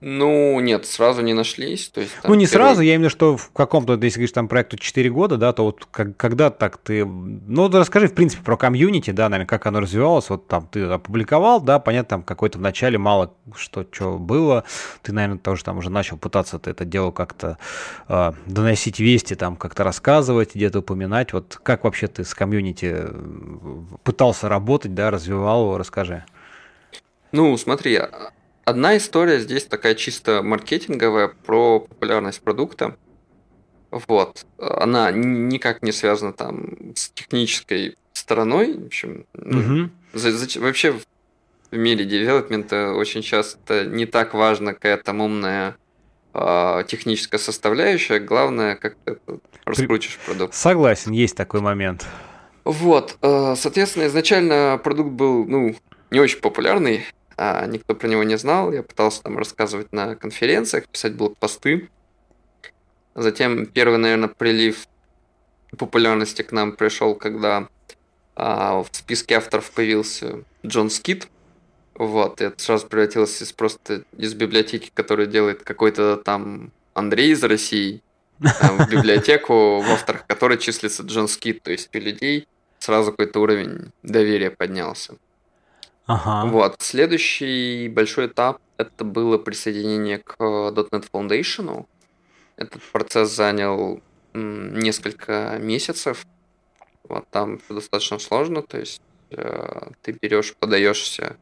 [SPEAKER 2] Ну, нет, сразу не нашлись. То есть, ну, не первый... сразу, я
[SPEAKER 1] имею в виду, что в каком-то, если говоришь, там проекту 4 года, да, то вот как, когда так ты... Ну, расскажи, в принципе, про комьюнити, да, наверное, как оно развивалось, вот там ты опубликовал, да, понятно, там какой-то в начале мало что, что было, ты, наверное, тоже там уже начал пытаться это дело как-то э, доносить вести, там как-то рассказывать, где-то упоминать, вот как вообще ты с комьюнити пытался работать, да, развивал его, расскажи.
[SPEAKER 2] Ну, смотри, Одна история здесь такая чисто маркетинговая про популярность продукта. Вот. Она никак не связана там с технической стороной. В общем, угу. за, за, вообще в, мире девелопмента очень часто не так важно какая там умная э, техническая составляющая. Главное, как ты раскрутишь
[SPEAKER 1] продукт. Согласен, есть такой момент.
[SPEAKER 2] Вот, э, соответственно, изначально продукт был, ну, не очень популярный, а, никто про него не знал, я пытался там рассказывать на конференциях, писать блокпосты. Затем первый, наверное, прилив популярности к нам пришел, когда а, в списке авторов появился Джон Скит. Вот, это сразу превратилось из просто из библиотеки, которую делает какой-то там Андрей из России, там, в библиотеку, в авторах которой числится Джон Скит, то есть у людей сразу какой-то уровень доверия поднялся. Ага. Вот. Следующий большой этап это было присоединение к э, .NET Foundation. Этот процесс занял несколько месяцев. Вот там достаточно сложно, то есть э, ты берешь, подаешься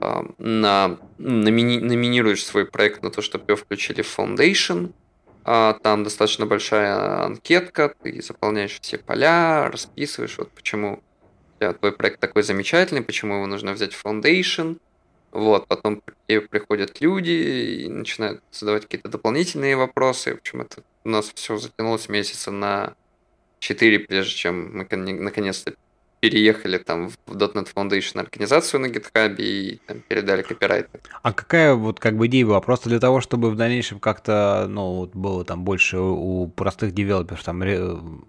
[SPEAKER 2] эм, на номини, номинируешь свой проект на то, чтобы его включили в Foundation. Э, там достаточно большая анкетка, ты заполняешь все поля, расписываешь, вот почему Э, твой проект такой замечательный, почему его нужно взять в Foundation, вот, потом и приходят люди и начинают задавать какие-то дополнительные вопросы. В общем, это у нас все затянулось месяца на 4, прежде чем мы наконец-то переехали там в .NET Foundation организацию на GitHub и там, передали копирайт.
[SPEAKER 1] А какая вот как бы идея была? Просто для того, чтобы в дальнейшем как-то, ну, вот было там больше у простых девелоперов там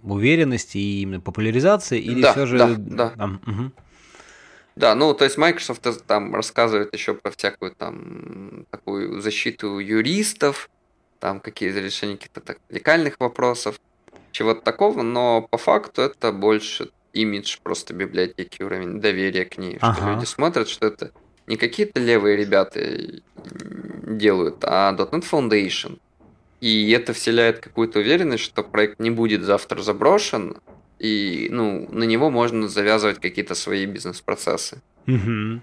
[SPEAKER 1] уверенности и именно популяризации? Или да, все же... да, да. А, угу.
[SPEAKER 2] Да, ну, то есть Microsoft там рассказывает еще про всякую там такую защиту юристов, там какие-то решения каких-то так, легальных вопросов, чего-то такого, но по факту это больше имидж просто библиотеки, уровень доверия к ней, ага. что люди смотрят, что это не какие-то левые ребята делают, а .NET Foundation. И это вселяет какую-то уверенность, что проект не будет завтра заброшен, и ну, на него можно завязывать какие-то свои бизнес-процессы. Угу.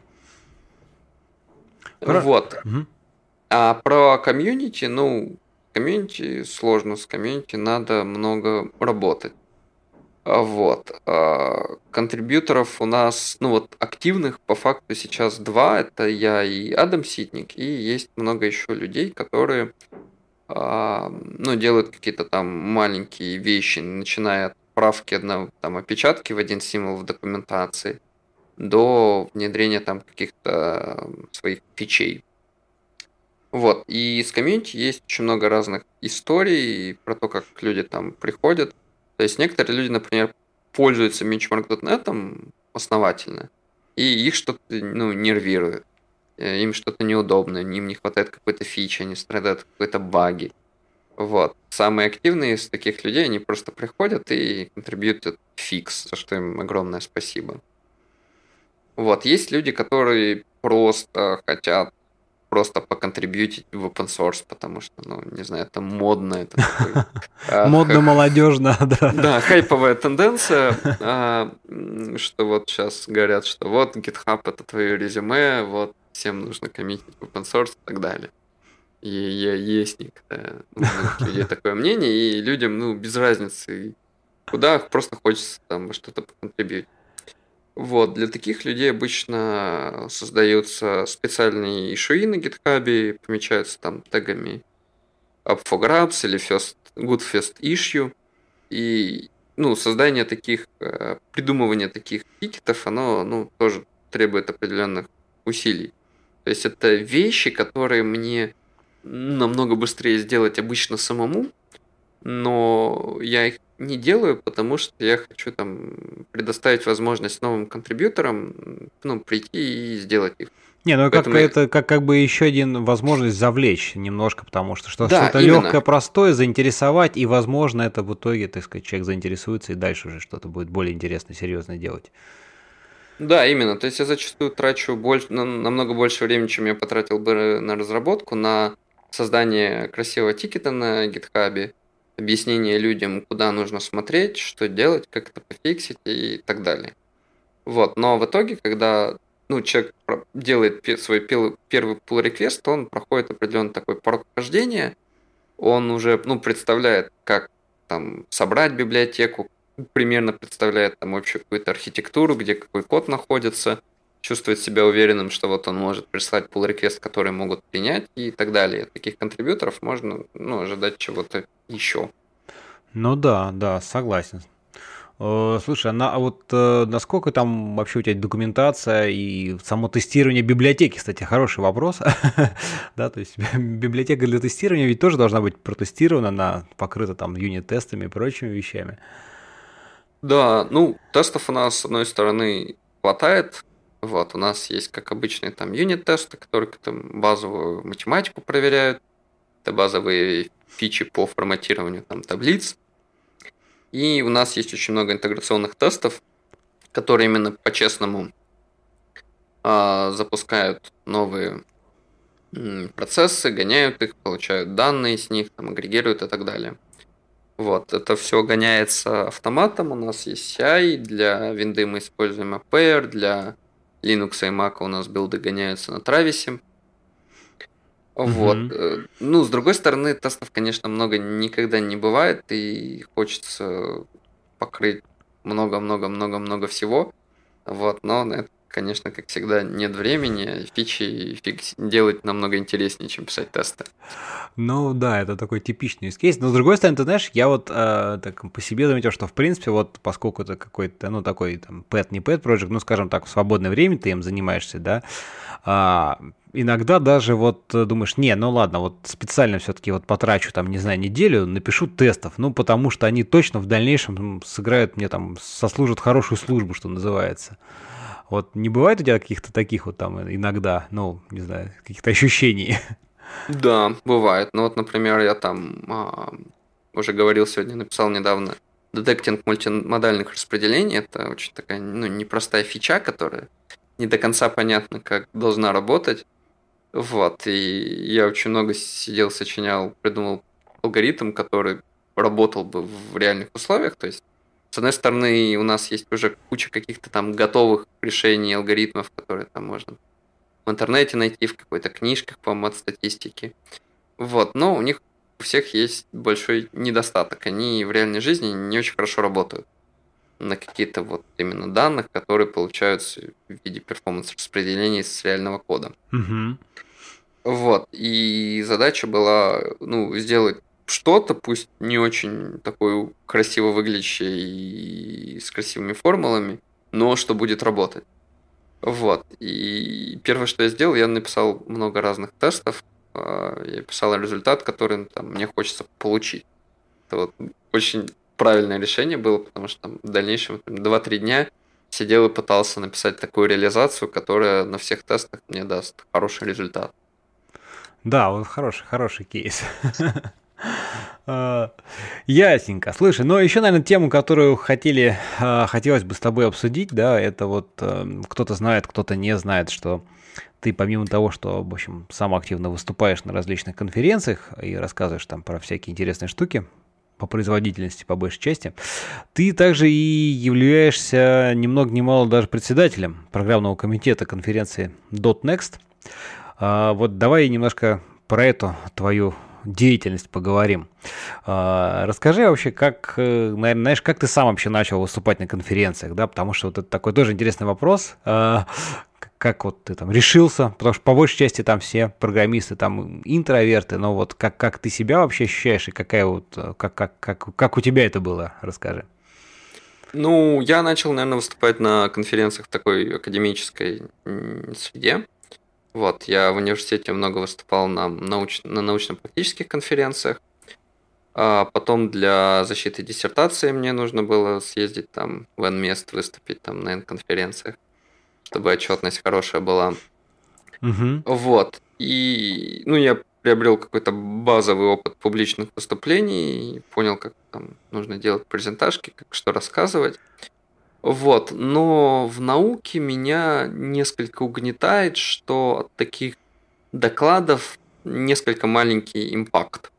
[SPEAKER 2] Вот. Угу. А про комьюнити, ну, комьюнити сложно, с комьюнити надо много работать. А, вот. А, контрибьюторов у нас, ну вот, активных по факту сейчас два. Это я и Адам Ситник, и есть много еще людей, которые а, ну, делают какие-то там маленькие вещи, начиная от правки одного там опечатки в один символ в документации до внедрения там каких-то своих фичей. Вот, и с комьюнити есть очень много разных историй про то, как люди там приходят, то есть некоторые люди, например, пользуются benchmark.net основательно, и их что-то ну, нервирует. Э, им что-то неудобно, им не хватает какой-то фичи, они страдают какой-то баги. Вот. Самые активные из таких людей, они просто приходят и контрибьютят фикс, за что им огромное спасибо. Вот. Есть люди, которые просто хотят просто поконтрибьютить в open source, потому что, ну, не знаю, это а, модно. Это
[SPEAKER 1] Модно-молодежно, да.
[SPEAKER 2] Да, хайповая тенденция, а, что вот сейчас говорят, что вот GitHub это твое резюме, вот всем нужно коммитить в open source и так далее. И я есть некоторое людей такое мнение, и людям, ну, без разницы, куда просто хочется там что-то поконтрибьютить. Вот, для таких людей обычно создаются специальные ишуи на гитхабе, помечаются там тегами up for grabs или first, good first issue. И ну, создание таких, э, придумывание таких тикетов, оно ну, тоже требует определенных усилий. То есть это вещи, которые мне намного быстрее сделать обычно самому, но я их не делаю, потому что я хочу там предоставить возможность новым контрибьюторам ну, прийти и сделать их. Не, ну а Поэтому... как,
[SPEAKER 1] это как, как бы еще один возможность завлечь немножко, потому что, что да, что-то легкое, простое, заинтересовать, и, возможно, это в итоге, так сказать, человек заинтересуется, и дальше уже что-то будет более интересно, серьезно делать.
[SPEAKER 2] Да, именно. То есть я зачастую трачу больше, намного больше времени, чем я потратил бы на разработку, на создание красивого тикета на гитхабе, объяснение людям, куда нужно смотреть, что делать, как это пофиксить и так далее. Вот, но в итоге, когда ну, человек делает свой первый pull request, он проходит определенный такой порог хождения, он уже ну, представляет, как там собрать библиотеку, примерно представляет там общую какую-то архитектуру, где какой код находится, чувствует себя уверенным, что вот он может прислать pull request, которые могут принять и так далее. Таких контрибьюторов можно ну, ожидать чего-то еще.
[SPEAKER 1] Ну да, да, согласен. Э, слушай, она, а, а вот э, насколько там вообще у тебя документация и само тестирование библиотеки, кстати, хороший вопрос. да, то есть библиотека для тестирования ведь тоже должна быть протестирована, она покрыта там юнит-тестами и прочими вещами.
[SPEAKER 2] Да, ну, тестов у нас, с одной стороны, хватает. Вот, у нас есть, как обычные там юнит-тесты, которые там базовую математику проверяют, это базовые фичи по форматированию там, таблиц. И у нас есть очень много интеграционных тестов, которые именно по-честному э, запускают новые процессы, гоняют их, получают данные с них, там, агрегируют и так далее. Вот, это все гоняется автоматом. У нас есть CI, для винды мы используем Appair, для Linux и Mac у нас билды гоняются на Travis. Вот. mm Ну, с другой стороны, тестов, конечно, много никогда не бывает, и хочется покрыть много-много-много-много всего. Вот, но на это конечно, как всегда, нет времени. Фичи и фиг делать намного интереснее, чем писать тесты.
[SPEAKER 1] Ну да, это такой типичный кейс. Но с другой стороны, ты знаешь, я вот э, так по себе заметил, что в принципе, вот поскольку это какой-то, ну такой там pet не pet project, ну скажем так, в свободное время ты им занимаешься, да, э, иногда даже вот э, думаешь, не, ну ладно, вот специально все-таки вот потрачу там, не знаю, неделю, напишу тестов, ну потому что они точно в дальнейшем сыграют мне там, сослужат хорошую службу, что называется. Вот не бывает у тебя каких-то таких вот там иногда, ну, не знаю, каких-то ощущений?
[SPEAKER 2] Да, бывает. Ну вот, например, я там а, уже говорил сегодня, написал недавно детектинг мультимодальных распределений. Это очень такая ну, непростая фича, которая не до конца понятна, как должна работать. Вот, и я очень много сидел, сочинял, придумал алгоритм, который работал бы в реальных условиях, то есть с одной стороны, у нас есть уже куча каких-то там готовых решений, алгоритмов, которые там можно в интернете найти, в какой-то книжках, по-моему, от статистики. Вот, но у них у всех есть большой недостаток. Они в реальной жизни не очень хорошо работают на какие-то вот именно данных, которые получаются в виде перформанс-распределений с реального кода. Угу. Вот, и задача была, ну, сделать что-то, пусть не очень такое красиво выглядящее и с красивыми формулами, но что будет работать. Вот. И первое, что я сделал, я написал много разных тестов. А, я писал результат, который ну, там, мне хочется получить. Это вот очень правильное решение было, потому что там, в дальнейшем 2-3 дня сидел и пытался написать такую реализацию, которая на всех тестах мне даст хороший результат.
[SPEAKER 1] Да, вот хороший, хороший кейс. Э,
[SPEAKER 2] ясненько. Слушай, ну еще,
[SPEAKER 1] наверное, тему, которую хотели, э, хотелось бы с тобой обсудить, да, это вот э, кто-то знает, кто-то не знает, что ты помимо того, что, в общем, сам активно выступаешь на различных конференциях и рассказываешь там про всякие интересные штуки, по производительности, по большей части. Ты также и являешься ни много ни мало даже председателем программного комитета конференции .next. Вот давай немножко про эту твою деятельность поговорим. А, расскажи вообще, как, э, наверное, знаешь, как ты сам вообще начал выступать на конференциях, да, потому что вот это такой тоже интересный вопрос, а, как вот ты там решился, потому что по большей части там все программисты, там интроверты, но вот как, как ты себя вообще ощущаешь и какая вот, э, как, как, как, как у тебя это было, расскажи.
[SPEAKER 2] Ну, я начал, наверное, выступать на конференциях в такой академической среде. Вот, я в университете много выступал на, науч... на научно-практических конференциях. А потом для защиты диссертации мне нужно было съездить там в N-мест, выступить там на N-конференциях, чтобы отчетность хорошая была. Угу. Вот. И, ну, я приобрел какой-то базовый опыт публичных выступлений, понял, как там нужно делать презентажки, как что рассказывать. Вот. Но в науке меня несколько угнетает, что от таких докладов несколько маленький импакт.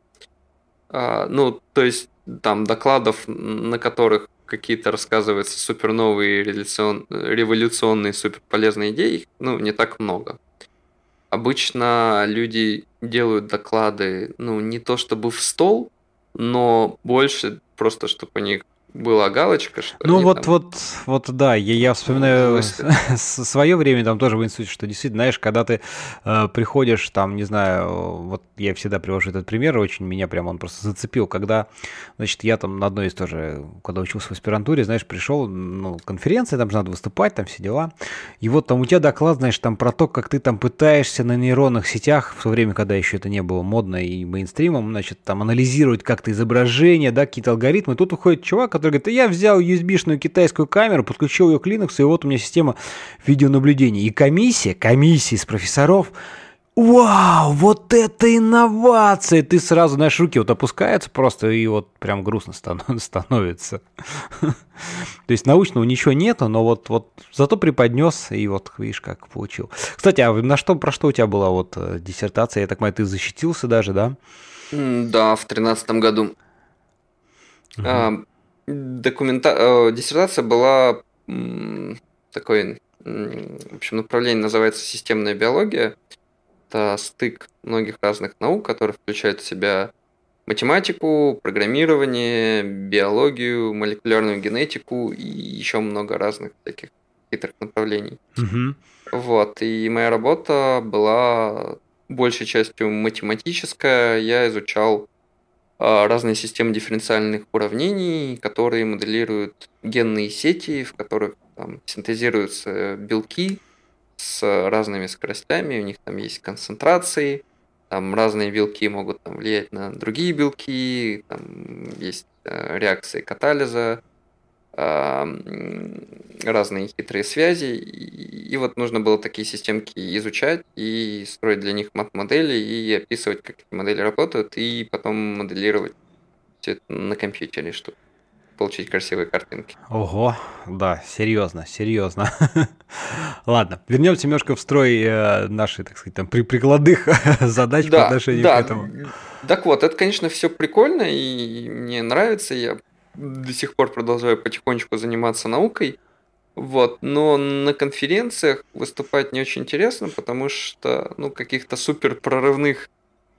[SPEAKER 2] А, ну, то есть там докладов, на которых какие-то рассказываются суперновые революцион... революционные суперполезные идеи, ну, не так много. Обычно люди делают доклады, ну, не то чтобы в стол, но больше просто, чтобы у них была галочка, что Ну вот,
[SPEAKER 1] там... вот, вот, да, я, я вспоминаю свое время там тоже в институте, что действительно, знаешь, когда ты э, приходишь там, не знаю, вот я всегда привожу этот пример, очень меня прям он просто зацепил, когда, значит, я там на одной из тоже, когда учился в аспирантуре, знаешь, пришел, ну, конференция, там же надо выступать, там все дела, и вот там у тебя доклад, знаешь, там про то, как ты там пытаешься на нейронных сетях, в то время, когда еще это не было модно и мейнстримом, значит, там анализировать как-то изображение, да, какие-то алгоритмы, тут уходит чувак, который говорит, я взял USB-шную китайскую камеру, подключил ее к Linux, и вот у меня система видеонаблюдения. И комиссия, комиссия из профессоров Вау, вот это инновация! Ты сразу, знаешь, руки вот опускаются просто, и вот прям грустно становится. То есть научного ничего нету, но вот, вот зато преподнес, и вот видишь, как получил. Кстати, а на что, про что у тебя была вот э, диссертация? Я так понимаю, ты защитился даже, да?
[SPEAKER 2] Да, в тринадцатом году. Угу. А, документа... Э, диссертация была такой, в общем, направление называется системная биология. Это стык многих разных наук, которые включают в себя математику, программирование, биологию, молекулярную генетику и еще много разных таких хитрых направлений. Угу. Вот, и моя работа была большей частью математическая. Я изучал а, разные системы дифференциальных уравнений, которые моделируют генные сети, в которых там, синтезируются белки с разными скоростями, у них там есть концентрации, там разные белки могут там, влиять на другие белки, там есть э, реакции катализа, Э, разные хитрые связи. И, вот нужно было такие системки изучать и строить для них мат-модели и описывать, как эти модели работают, и потом моделировать все это на компьютере, чтобы получить красивые картинки.
[SPEAKER 1] Ого, да, серьезно, серьезно. Ладно, вернемся немножко в строй э, нашей, так сказать, там, при прикладных задач да, по отношению да. к этому.
[SPEAKER 2] Так вот, это, конечно, все прикольно, и мне нравится, я до сих пор продолжаю потихонечку заниматься наукой. Вот, но на конференциях выступать не очень интересно, потому что ну, каких-то супер прорывных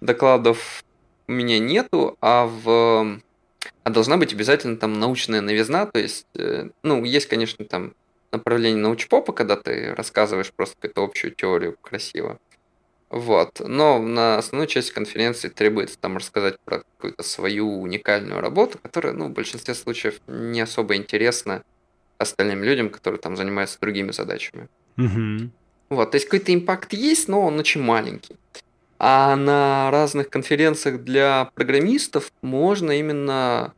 [SPEAKER 2] докладов у меня нету, а в а должна быть обязательно там научная новизна, то есть, э, ну, есть, конечно, там направление научпопа, когда ты рассказываешь просто какую-то общую теорию красиво, вот. Но на основную часть конференции требуется там рассказать про какую-то свою уникальную работу, которая, ну, в большинстве случаев не особо интересна остальным людям, которые там занимаются другими задачами. Угу. Вот, то есть какой-то импакт есть, но он очень маленький. А на разных конференциях для программистов можно именно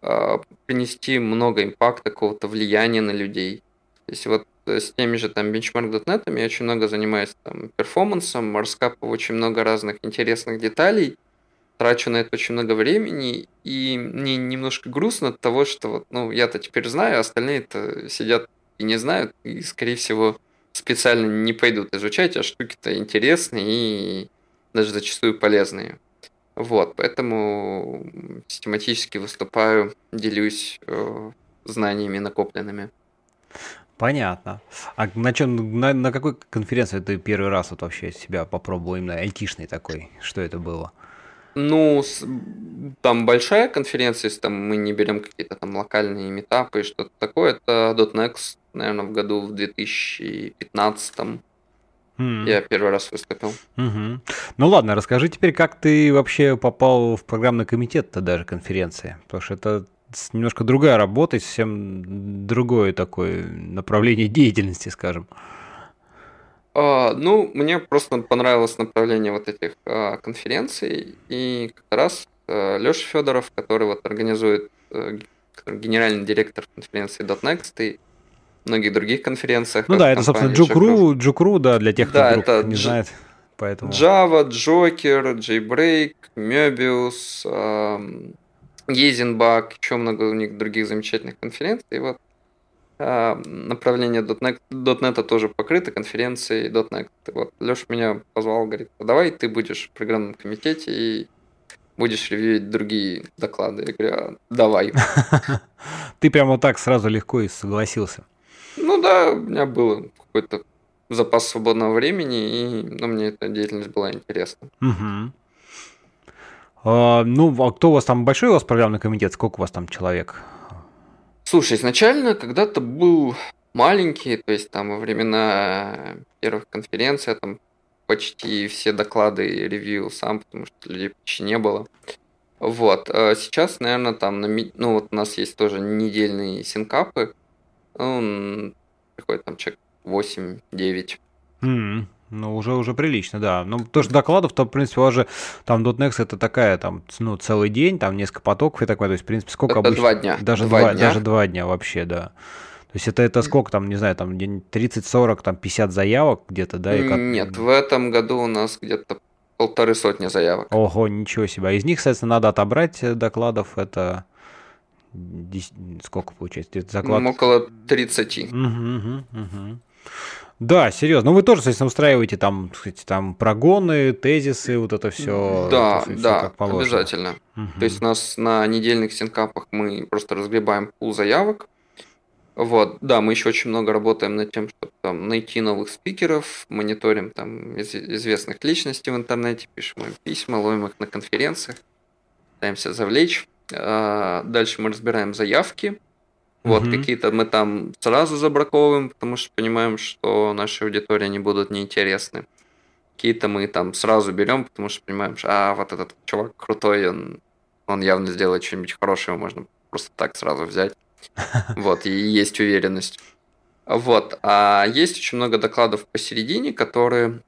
[SPEAKER 2] э, принести много импакта, какого-то влияния на людей. То есть вот с теми же там benchmark.net, я очень много занимаюсь там перформансом, раскапываю очень много разных интересных деталей, трачу на это очень много времени, и мне немножко грустно от того, что вот, ну, я-то теперь знаю, а остальные-то сидят и не знают, и, скорее всего, специально не пойдут изучать, а штуки-то интересные и даже зачастую полезные. Вот, поэтому систематически выступаю, делюсь э, знаниями накопленными.
[SPEAKER 1] Понятно. А на чем, на, на какой конференции ты первый раз вот вообще себя попробовал именно айтишный такой? Что это было?
[SPEAKER 2] Ну, там большая конференция, если там мы не берем какие-то там локальные метапы и что-то такое, это .next, наверное, в году в 2015 Mm. Я первый раз выступил. Угу.
[SPEAKER 1] Ну ладно, расскажи теперь, как ты вообще попал в программный комитет-то даже конференции, потому что это немножко другая работа, совсем другое такое направление деятельности, скажем.
[SPEAKER 2] Uh, ну, мне просто понравилось направление вот этих uh, конференций, и как раз uh, а, Леша Федоров, который вот организует, э, который генеральный директор конференции .next и многих других конференциях. Ну да, это, собственно, Джукру,
[SPEAKER 1] Джукру, да, для тех, кто да, это не G- знает. Поэтому...
[SPEAKER 2] Java, Joker, JBreak, Möbius, Гейзенбак, еще много у них других замечательных конференций. Вот а, направление .NET, тоже покрыто конференцией .NET. Вот Леша меня позвал, говорит, а давай ты будешь в программном комитете и будешь ревьюить другие доклады. Я говорю, а, давай. Ты прямо так сразу легко и согласился. Ну да, у меня было какой-то запас свободного времени, и ну, мне эта деятельность была интересна.
[SPEAKER 1] А, ну, а кто у вас там большой у вас программный комитет? Сколько у вас там человек?
[SPEAKER 2] Слушай, изначально когда-то был маленький, то есть там во времена первых конференций там почти все доклады и ревью сам, потому что людей почти не было. Вот. А сейчас, наверное, там, ну, вот у нас есть тоже недельные синкапы. Ну, приходит там человек 8-9.
[SPEAKER 1] Mm-hmm. Ну, уже, уже прилично, да. Ну, то, что докладов, то, в принципе, у вас же там .next это такая, там, ну, целый день, там, несколько потоков и такое. То есть, в принципе, сколько это обычно? Два дня. Даже два, два дня. Даже два дня вообще, да. То есть это, это сколько там, не знаю, там 30-40, там 50 заявок где-то, да? И как...
[SPEAKER 2] Нет, в этом году у нас где-то полторы сотни заявок.
[SPEAKER 1] Ого, ничего себе. из них, соответственно, надо отобрать э, докладов, это... Сколько получается? Ну, Заклад...
[SPEAKER 2] около 30. Угу, угу, угу.
[SPEAKER 1] Да, серьезно. Ну, вы тоже, соответственно, устраиваете там, так там прогоны, тезисы, вот это все. Да, это все, да, все как обязательно. Угу. То есть
[SPEAKER 2] у нас на недельных стенкапах мы просто разгребаем пул заявок. Вот, да, мы еще очень много работаем над тем, чтобы там найти новых спикеров, мониторим там из- известных личностей в интернете, пишем им письма, ловим их на конференциях, пытаемся завлечь. А, дальше мы разбираем заявки, вот, угу. какие-то мы там сразу забраковываем, потому что понимаем, что нашей аудитория не будут неинтересны. Какие-то мы там сразу берем, потому что понимаем, что а, вот этот чувак крутой, он, он явно сделает что-нибудь хорошее, можно просто так сразу взять. Вот, и есть уверенность. Вот, а есть очень много докладов посередине, которые,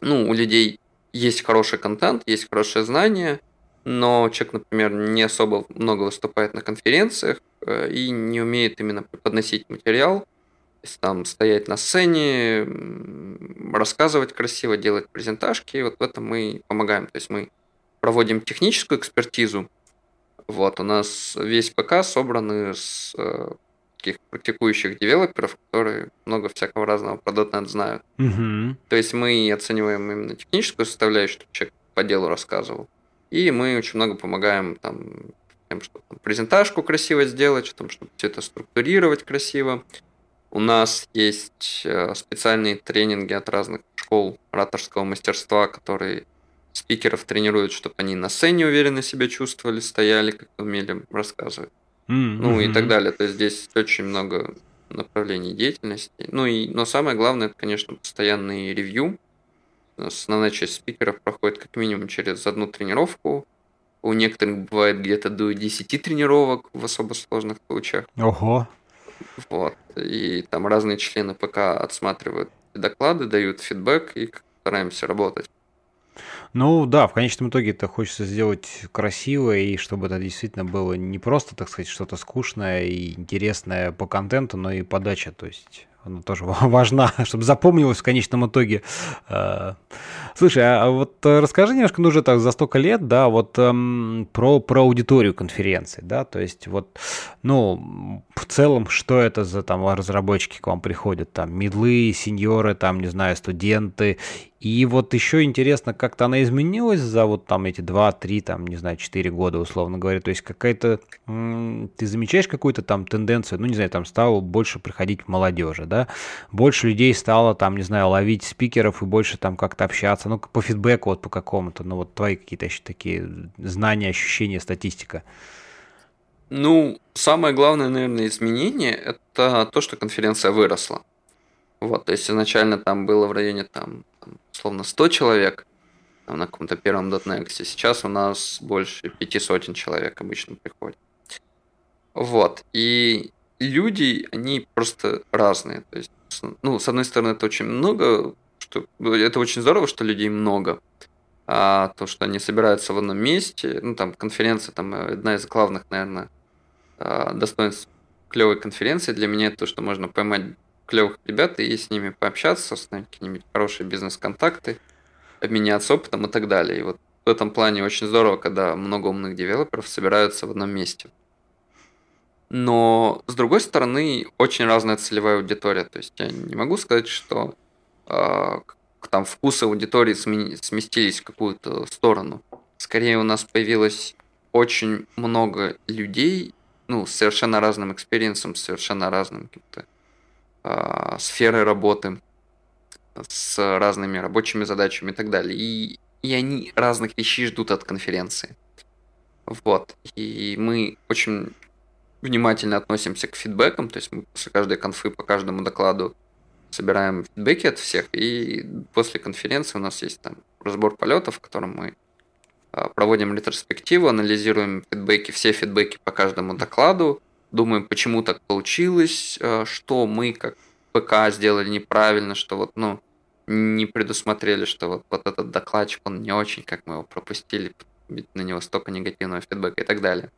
[SPEAKER 2] ну, у людей есть хороший контент, есть хорошее знание, но человек, например, не особо много выступает на конференциях э, и не умеет именно подносить материал, то есть там стоять на сцене, рассказывать красиво, делать презентажки, вот в этом мы помогаем. То есть мы проводим техническую экспертизу, вот, у нас весь ПК собран из э, таких практикующих девелоперов, которые много всякого разного про .NET знают. Угу. То есть мы оцениваем именно техническую составляющую, чтобы человек по делу рассказывал. И мы очень много помогаем там, тем, чтобы там, презентажку красиво сделать, там, чтобы все это структурировать красиво. У нас есть э, специальные тренинги от разных школ ораторского мастерства, которые спикеров тренируют, чтобы они на сцене уверенно себя чувствовали, стояли, как умели рассказывать. Mm-hmm. Ну и так далее. То есть здесь очень много направлений деятельности. Ну и, но самое главное, это, конечно, постоянные ревью основная часть спикеров проходит как минимум через одну тренировку. У некоторых бывает где-то до 10 тренировок в особо сложных случаях. Ого. Вот. И там разные члены ПК отсматривают доклады, дают фидбэк и стараемся работать.
[SPEAKER 1] Ну да, в конечном итоге это хочется сделать красиво, и чтобы это действительно было не просто, так сказать, что-то скучное и интересное по контенту, но и подача, то есть она тоже важна, чтобы запомнилась в конечном итоге. Э, Слушай, а, а вот э, расскажи немножко, ну уже так за столько лет, да, вот эм, про, про аудиторию конференции, да, то есть вот, ну, в целом, что это за там разработчики к вам приходят, там, медлы, сеньоры, там, не знаю, студенты, и вот еще интересно, как-то она изменилась за вот там эти 2-3, там, не знаю, 4 года, условно говоря. То есть какая-то... Ты замечаешь какую-то там тенденцию? Ну, не знаю, там стало больше приходить молодежи, да? Больше людей стало там, не знаю, ловить спикеров и больше там как-то общаться ну, по фидбэку вот по какому-то, ну, вот твои какие-то еще такие знания, ощущения, статистика?
[SPEAKER 2] Ну, самое главное, наверное, изменение – это то, что конференция выросла. Вот, то есть изначально там было в районе, там, условно, 100 человек там, на каком-то первом .NEXT, сейчас у нас больше пяти сотен человек обычно приходит. Вот, и люди, они просто разные. То есть, ну, с одной стороны, это очень много что это очень здорово, что людей много. А то, что они собираются в одном месте, ну там конференция, там э, одна из главных, наверное, а, достоинств клевой конференции для меня это то, что можно поймать клевых ребят и с ними пообщаться, установить какие-нибудь хорошие бизнес-контакты, обменяться опытом и так далее. И вот в этом плане очень здорово, когда много умных девелоперов собираются в одном месте. Но, с другой стороны, очень разная целевая аудитория. То есть я не могу сказать, что а, там вкусы аудитории сместились в какую-то сторону. Скорее у нас появилось очень много людей, ну, с совершенно разным экспириенсом, с совершенно разным каким-то э, сферой работы, с разными рабочими задачами и так далее. И, и они разных вещей ждут от конференции. Вот. И мы очень внимательно относимся к фидбэкам, то есть мы после каждой конфы по каждому докладу собираем фидбэки от всех, и после конференции у нас есть там разбор полетов, в котором мы а, проводим ретроспективу, анализируем фидбэки, все фидбэки по каждому докладу, думаем, почему так получилось, а, что мы как ПК сделали неправильно, что вот, ну, не предусмотрели, что вот, вот этот докладчик, он не очень, как мы его пропустили, ведь на него столько негативного фидбэка и так далее.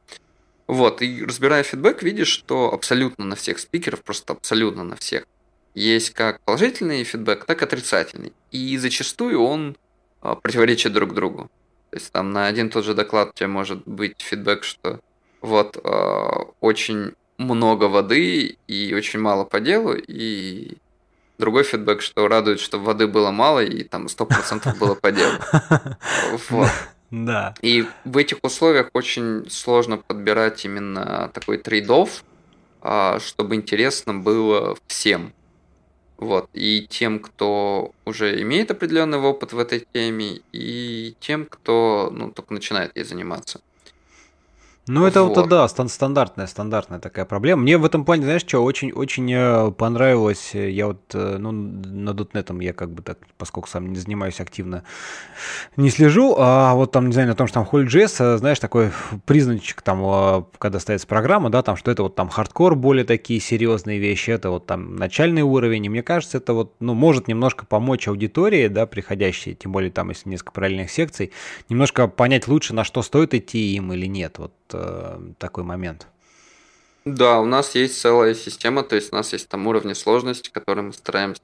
[SPEAKER 2] Вот, и разбирая фидбэк, видишь, что абсолютно на всех спикеров, просто абсолютно на всех есть как положительный фидбэк, так и отрицательный. И зачастую он а, противоречит друг другу. То есть там на один тот же доклад у тебя может быть фидбэк, что вот э, очень много воды и очень мало по делу, и другой фидбэк, что радует, что воды было мало и там 100% было по делу. Да. И в этих условиях очень сложно подбирать именно такой трейдов, а, чтобы интересно было всем. Вот. И тем, кто уже имеет определенный опыт в этой теме, и тем, кто ну, только начинает ей заниматься.
[SPEAKER 1] Ну, это вот, вот да, стандартная, стандартная такая проблема. Мне в этом плане, знаешь, что очень-очень э, понравилось. Я вот, э, ну, на дотнетом я как бы так, поскольку сам не занимаюсь активно, не слежу. А вот там, не знаю, на том, что там HolyJS, э, знаешь, такой признанчик там, когда ставится программа, да, там, что это вот там хардкор, более такие серьезные вещи, это вот там начальный уровень. И мне кажется, это вот, ну, может немножко помочь аудитории, да, приходящей, тем более там, если несколько параллельных секций, немножко понять лучше, на что стоит идти им или нет. Вот Э, такой момент.
[SPEAKER 2] Да, у нас есть целая система, то есть у нас есть там уровни сложности, которые мы стараемся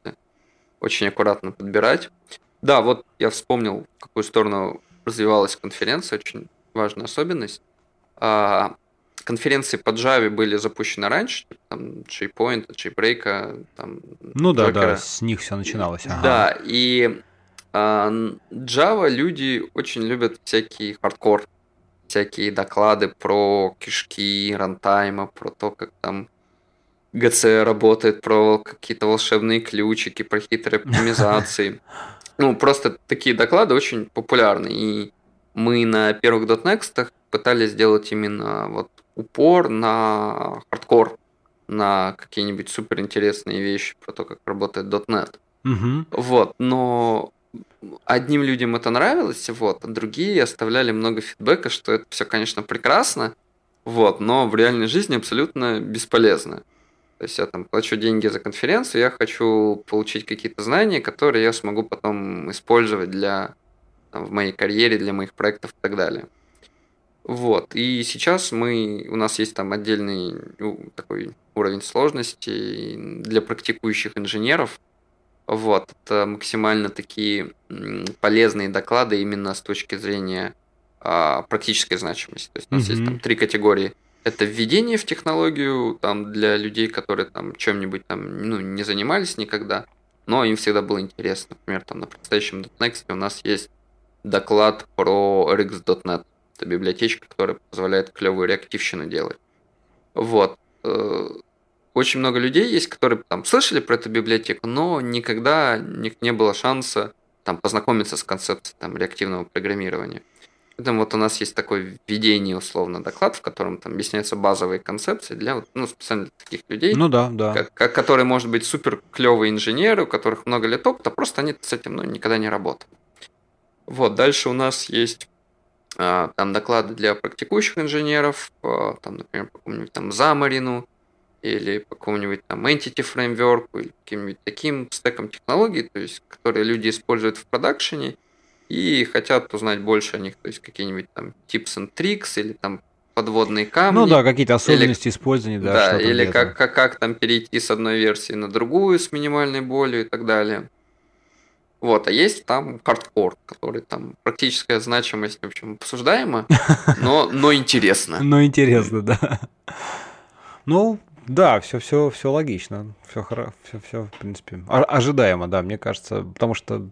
[SPEAKER 2] очень аккуратно подбирать. Да, вот я вспомнил, в какую сторону развивалась конференция, очень важная особенность. А, конференции по Java были запущены раньше, типа там, JPoint, JBreak, там... Ну да, Joker. да, с
[SPEAKER 1] них все начиналось. Ага.
[SPEAKER 2] Да, и а, Java люди очень любят всякий хардкор, всякие доклады про кишки, рантайма, про то, как там ГЦ работает, про какие-то волшебные ключики, про хитрые оптимизации. Ну, просто такие доклады очень популярны. И мы на первых .next пытались сделать именно вот упор на хардкор, на какие-нибудь суперинтересные вещи про то, как работает .NET. Угу. Вот, но одним людям это нравилось, вот, а другие оставляли много фидбэка, что это все, конечно, прекрасно, вот, но в реальной жизни абсолютно бесполезно. То есть я там плачу деньги за конференцию, я хочу получить какие-то знания, которые я смогу потом использовать для там, в моей карьере, для моих проектов и так далее. Вот. И сейчас мы, у нас есть там отдельный ну, такой уровень сложности для практикующих инженеров, вот, это максимально такие полезные доклады именно с точки зрения а, практической значимости. То есть у нас mm-hmm. есть там три категории. Это введение в технологию там, для людей, которые там чем-нибудь там ну, не занимались никогда, но им всегда было интересно. Например, там на предстоящем .next у нас есть доклад про rex.net. Это библиотечка, которая позволяет клевую реактивщину делать. Вот. Э, очень много людей есть, которые там слышали про эту библиотеку, но никогда не было шанса там познакомиться с концепцией там реактивного программирования. Поэтому вот у нас есть такой введение условно доклад, в котором там объясняются базовые концепции для ну, специально для таких людей, ну да, да. Как, как, которые, может быть, супер клевые инженеры, у которых много лет опыта, просто они с этим ну, никогда не работают. Вот, дальше у нас есть а, там доклады для практикующих инженеров, а, там, например, по там Замарину, или по какому-нибудь там entity framework, или каким-нибудь таким стеком технологий, то есть, которые люди используют в продакшене и хотят узнать больше о них, то есть какие-нибудь там tips and tricks или там подводные камни. Ну да, какие-то особенности
[SPEAKER 1] или, использования, да. Да, или как,
[SPEAKER 2] как, как там перейти с одной версии на другую с минимальной болью и так далее. Вот, а есть там хардкор, который там практическая значимость, в общем, обсуждаема, но, но интересно. Но
[SPEAKER 1] интересно, да. Ну, да, все, все, все логично, все, все, все, в принципе, ожидаемо, да, мне кажется, потому что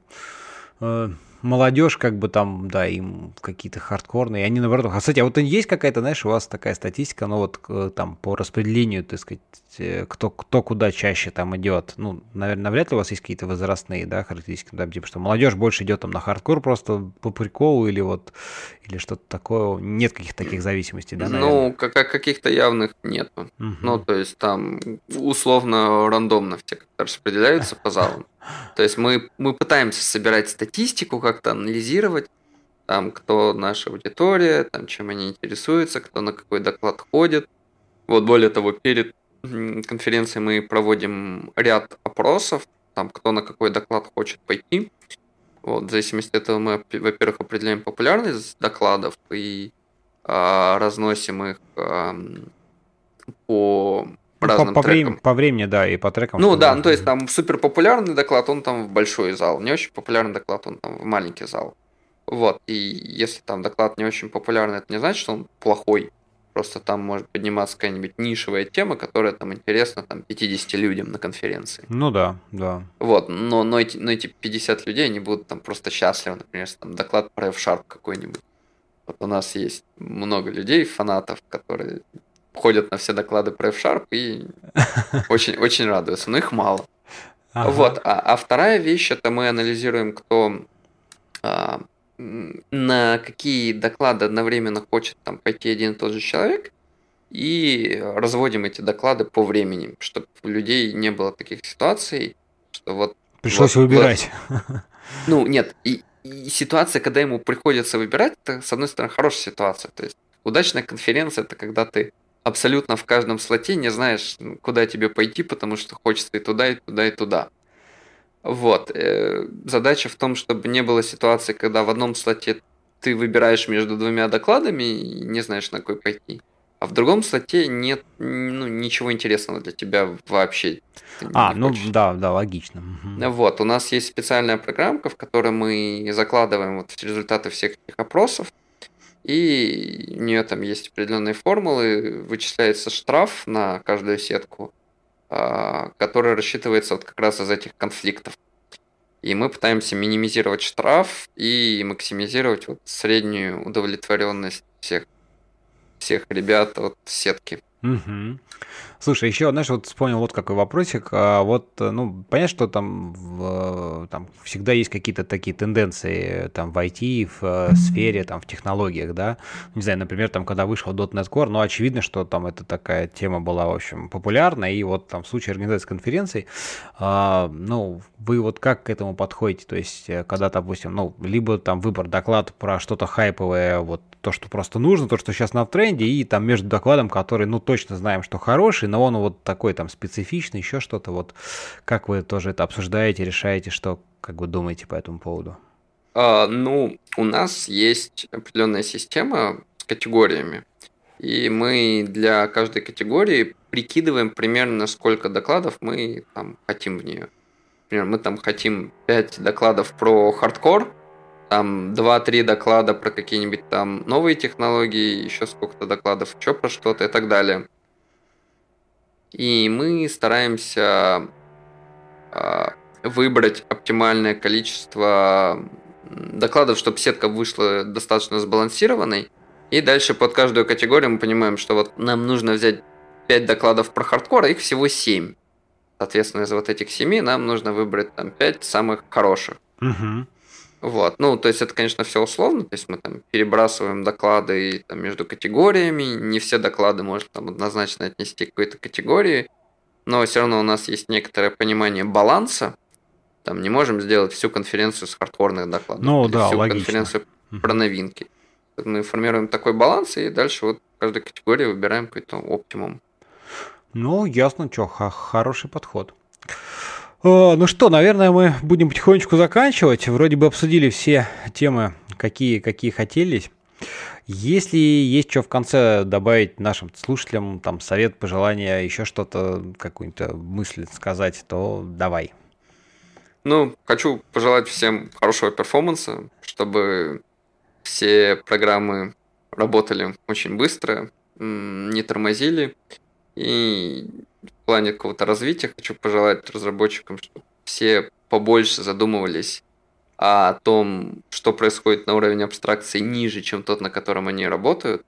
[SPEAKER 1] э, молодежь, как бы там, да, им какие-то хардкорные, они наоборот. А, кстати, а вот есть какая-то, знаешь, у вас такая статистика, ну вот э, там по распределению, так сказать, э, кто, кто куда чаще там идет. Ну, наверное, навряд ли у вас есть какие-то возрастные, да, характеристики, да, типа, что молодежь больше идет там на хардкор просто по приколу или вот, или что-то такое. Нет каких-то таких зависимостей, да, наверное?
[SPEAKER 2] Ну, как каких-то явных нету. Угу. Ну, то есть там условно рандомно все распределяются по залам. То есть мы, мы пытаемся собирать статистику, как-то анализировать, там, кто наша аудитория, там, чем они интересуются, кто на какой доклад ходит. Вот более того, перед конференцией мы проводим ряд опросов, там, кто на какой доклад хочет пойти. Вот, в зависимости от этого мы, во-первых, определяем популярность докладов и э, разносим их э, по по разным по, по трекам. Времени,
[SPEAKER 1] по времени, да, и по трекам. Ну да, ну
[SPEAKER 2] то есть там супер популярный доклад, он там в большой зал, не очень популярный доклад, он там в маленький зал. Вот, и если там доклад не очень популярный, это не значит, что он плохой. Просто там может подниматься какая-нибудь нишевая тема, которая там интересна там, 50 людям на конференции.
[SPEAKER 1] Ну да, да.
[SPEAKER 2] Вот, но, но, эти, но эти 50 людей, они будут там просто счастливы, например, там доклад про F-Sharp какой-нибудь. Вот у нас есть много людей, фанатов, которые ходят на все доклады про F-Sharp и очень-очень радуются, но их мало. Ага. Вот. А, а вторая вещь это мы анализируем, кто а, на какие доклады одновременно хочет там пойти один и тот же человек, и разводим эти доклады по времени, чтобы у людей не было таких ситуаций, что вот пришлось вот, выбирать. Вот, ну нет, и, и ситуация, когда ему приходится выбирать, это с одной стороны хорошая ситуация, то есть удачная конференция это когда ты абсолютно в каждом слоте, не знаешь, куда тебе пойти, потому что хочется и туда, и туда, и туда. Вот. Э, задача в том, чтобы не было ситуации, когда в одном слоте ты выбираешь между двумя докладами и не знаешь, на какой пойти. А в другом слоте нет ну, ничего интересного для тебя вообще. а, ну да, да, логично. Вот, у нас есть специальная программка, в которой мы закладываем вот результаты всех этих опросов, и у нее там есть определенные формулы, вычисляется штраф на каждую сетку, а, который рассчитывается вот как раз из этих конфликтов. И мы пытаемся минимизировать штраф и максимизировать вот среднюю удовлетворенность всех, всех ребят от сетки.
[SPEAKER 1] Угу. Слушай, еще, знаешь, вот вспомнил вот какой вопросик. А вот, э, ну, понятно, что там, в, э, там всегда есть какие-то такие тенденции э, там в IT, в сфере, там в технологиях, да. Не знаю, например, там, когда вышел .NET Core, ну, очевидно, что там это такая тема была, в общем, популярна. И вот там в случае организации конференций, э, ну, вы вот как к этому подходите? То есть, когда, допустим, ну, либо там выбор доклад про что-то хайповое, вот то, что просто нужно, то, что сейчас на тренде, и там между докладом, который, ну, то точно знаем, что хороший, но он вот такой там специфичный, еще что-то. Вот как вы тоже это обсуждаете, решаете, что как вы думаете по этому поводу?
[SPEAKER 2] А, ну, у нас есть определенная система с категориями. И мы для каждой категории прикидываем примерно, сколько докладов мы там хотим в нее. Например, мы там хотим 5 докладов про хардкор, там 2-3 доклада про какие-нибудь там новые технологии, еще сколько-то докладов еще про что-то и так далее. И мы стараемся а, выбрать оптимальное количество докладов, чтобы сетка вышла достаточно сбалансированной. И дальше под каждую категорию мы понимаем, что вот нам нужно взять 5 докладов про хардкор, а их всего 7. Соответственно, из вот этих 7 нам нужно выбрать там 5 самых хороших. Угу. Вот. Ну, то есть это, конечно, все условно, то есть мы там перебрасываем доклады там, между категориями, не все доклады можно там однозначно отнести к какой-то категории, но все равно у нас есть некоторое понимание баланса, там не можем сделать всю конференцию с хардкорных докладов, ну, да, всю логично. конференцию про новинки. Мы формируем такой баланс, и дальше вот в каждой категории выбираем какой-то оптимум.
[SPEAKER 1] Ну, ясно, что, хороший подход. Ну что, наверное, мы будем потихонечку заканчивать. Вроде бы обсудили все темы, какие, какие хотелись. Если есть что в конце добавить нашим слушателям, там совет, пожелание, еще что-то, какую-то мысль сказать, то давай.
[SPEAKER 2] Ну, хочу пожелать всем хорошего перформанса, чтобы все программы работали очень быстро, не тормозили и в плане какого-то развития хочу пожелать разработчикам, чтобы все побольше задумывались о том, что происходит на уровне абстракции ниже, чем тот, на котором они работают,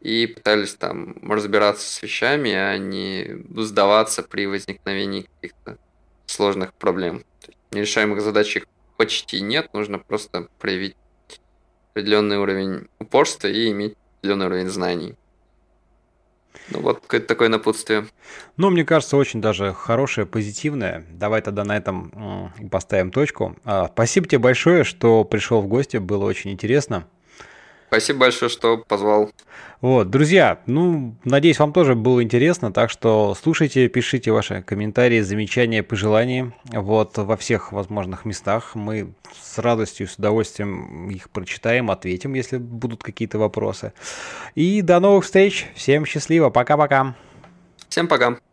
[SPEAKER 2] и пытались там разбираться с вещами, а не сдаваться при возникновении каких-то сложных проблем. Нерешаемых задач их почти нет, нужно просто проявить определенный уровень упорства и иметь определенный уровень знаний. Ну вот, какое-то такое напутствие.
[SPEAKER 1] Ну, мне кажется, очень даже хорошее, позитивное. Давай тогда на этом поставим точку. А, спасибо тебе большое, что пришел в гости, было очень интересно.
[SPEAKER 2] Спасибо большое, что позвал.
[SPEAKER 1] Вот, друзья, ну, надеюсь, вам тоже было интересно, так что слушайте, пишите ваши комментарии, замечания, пожелания, вот, во всех возможных местах. Мы с радостью, с удовольствием их прочитаем, ответим, если будут какие-то вопросы. И до новых встреч, всем счастливо, пока-пока. Всем пока.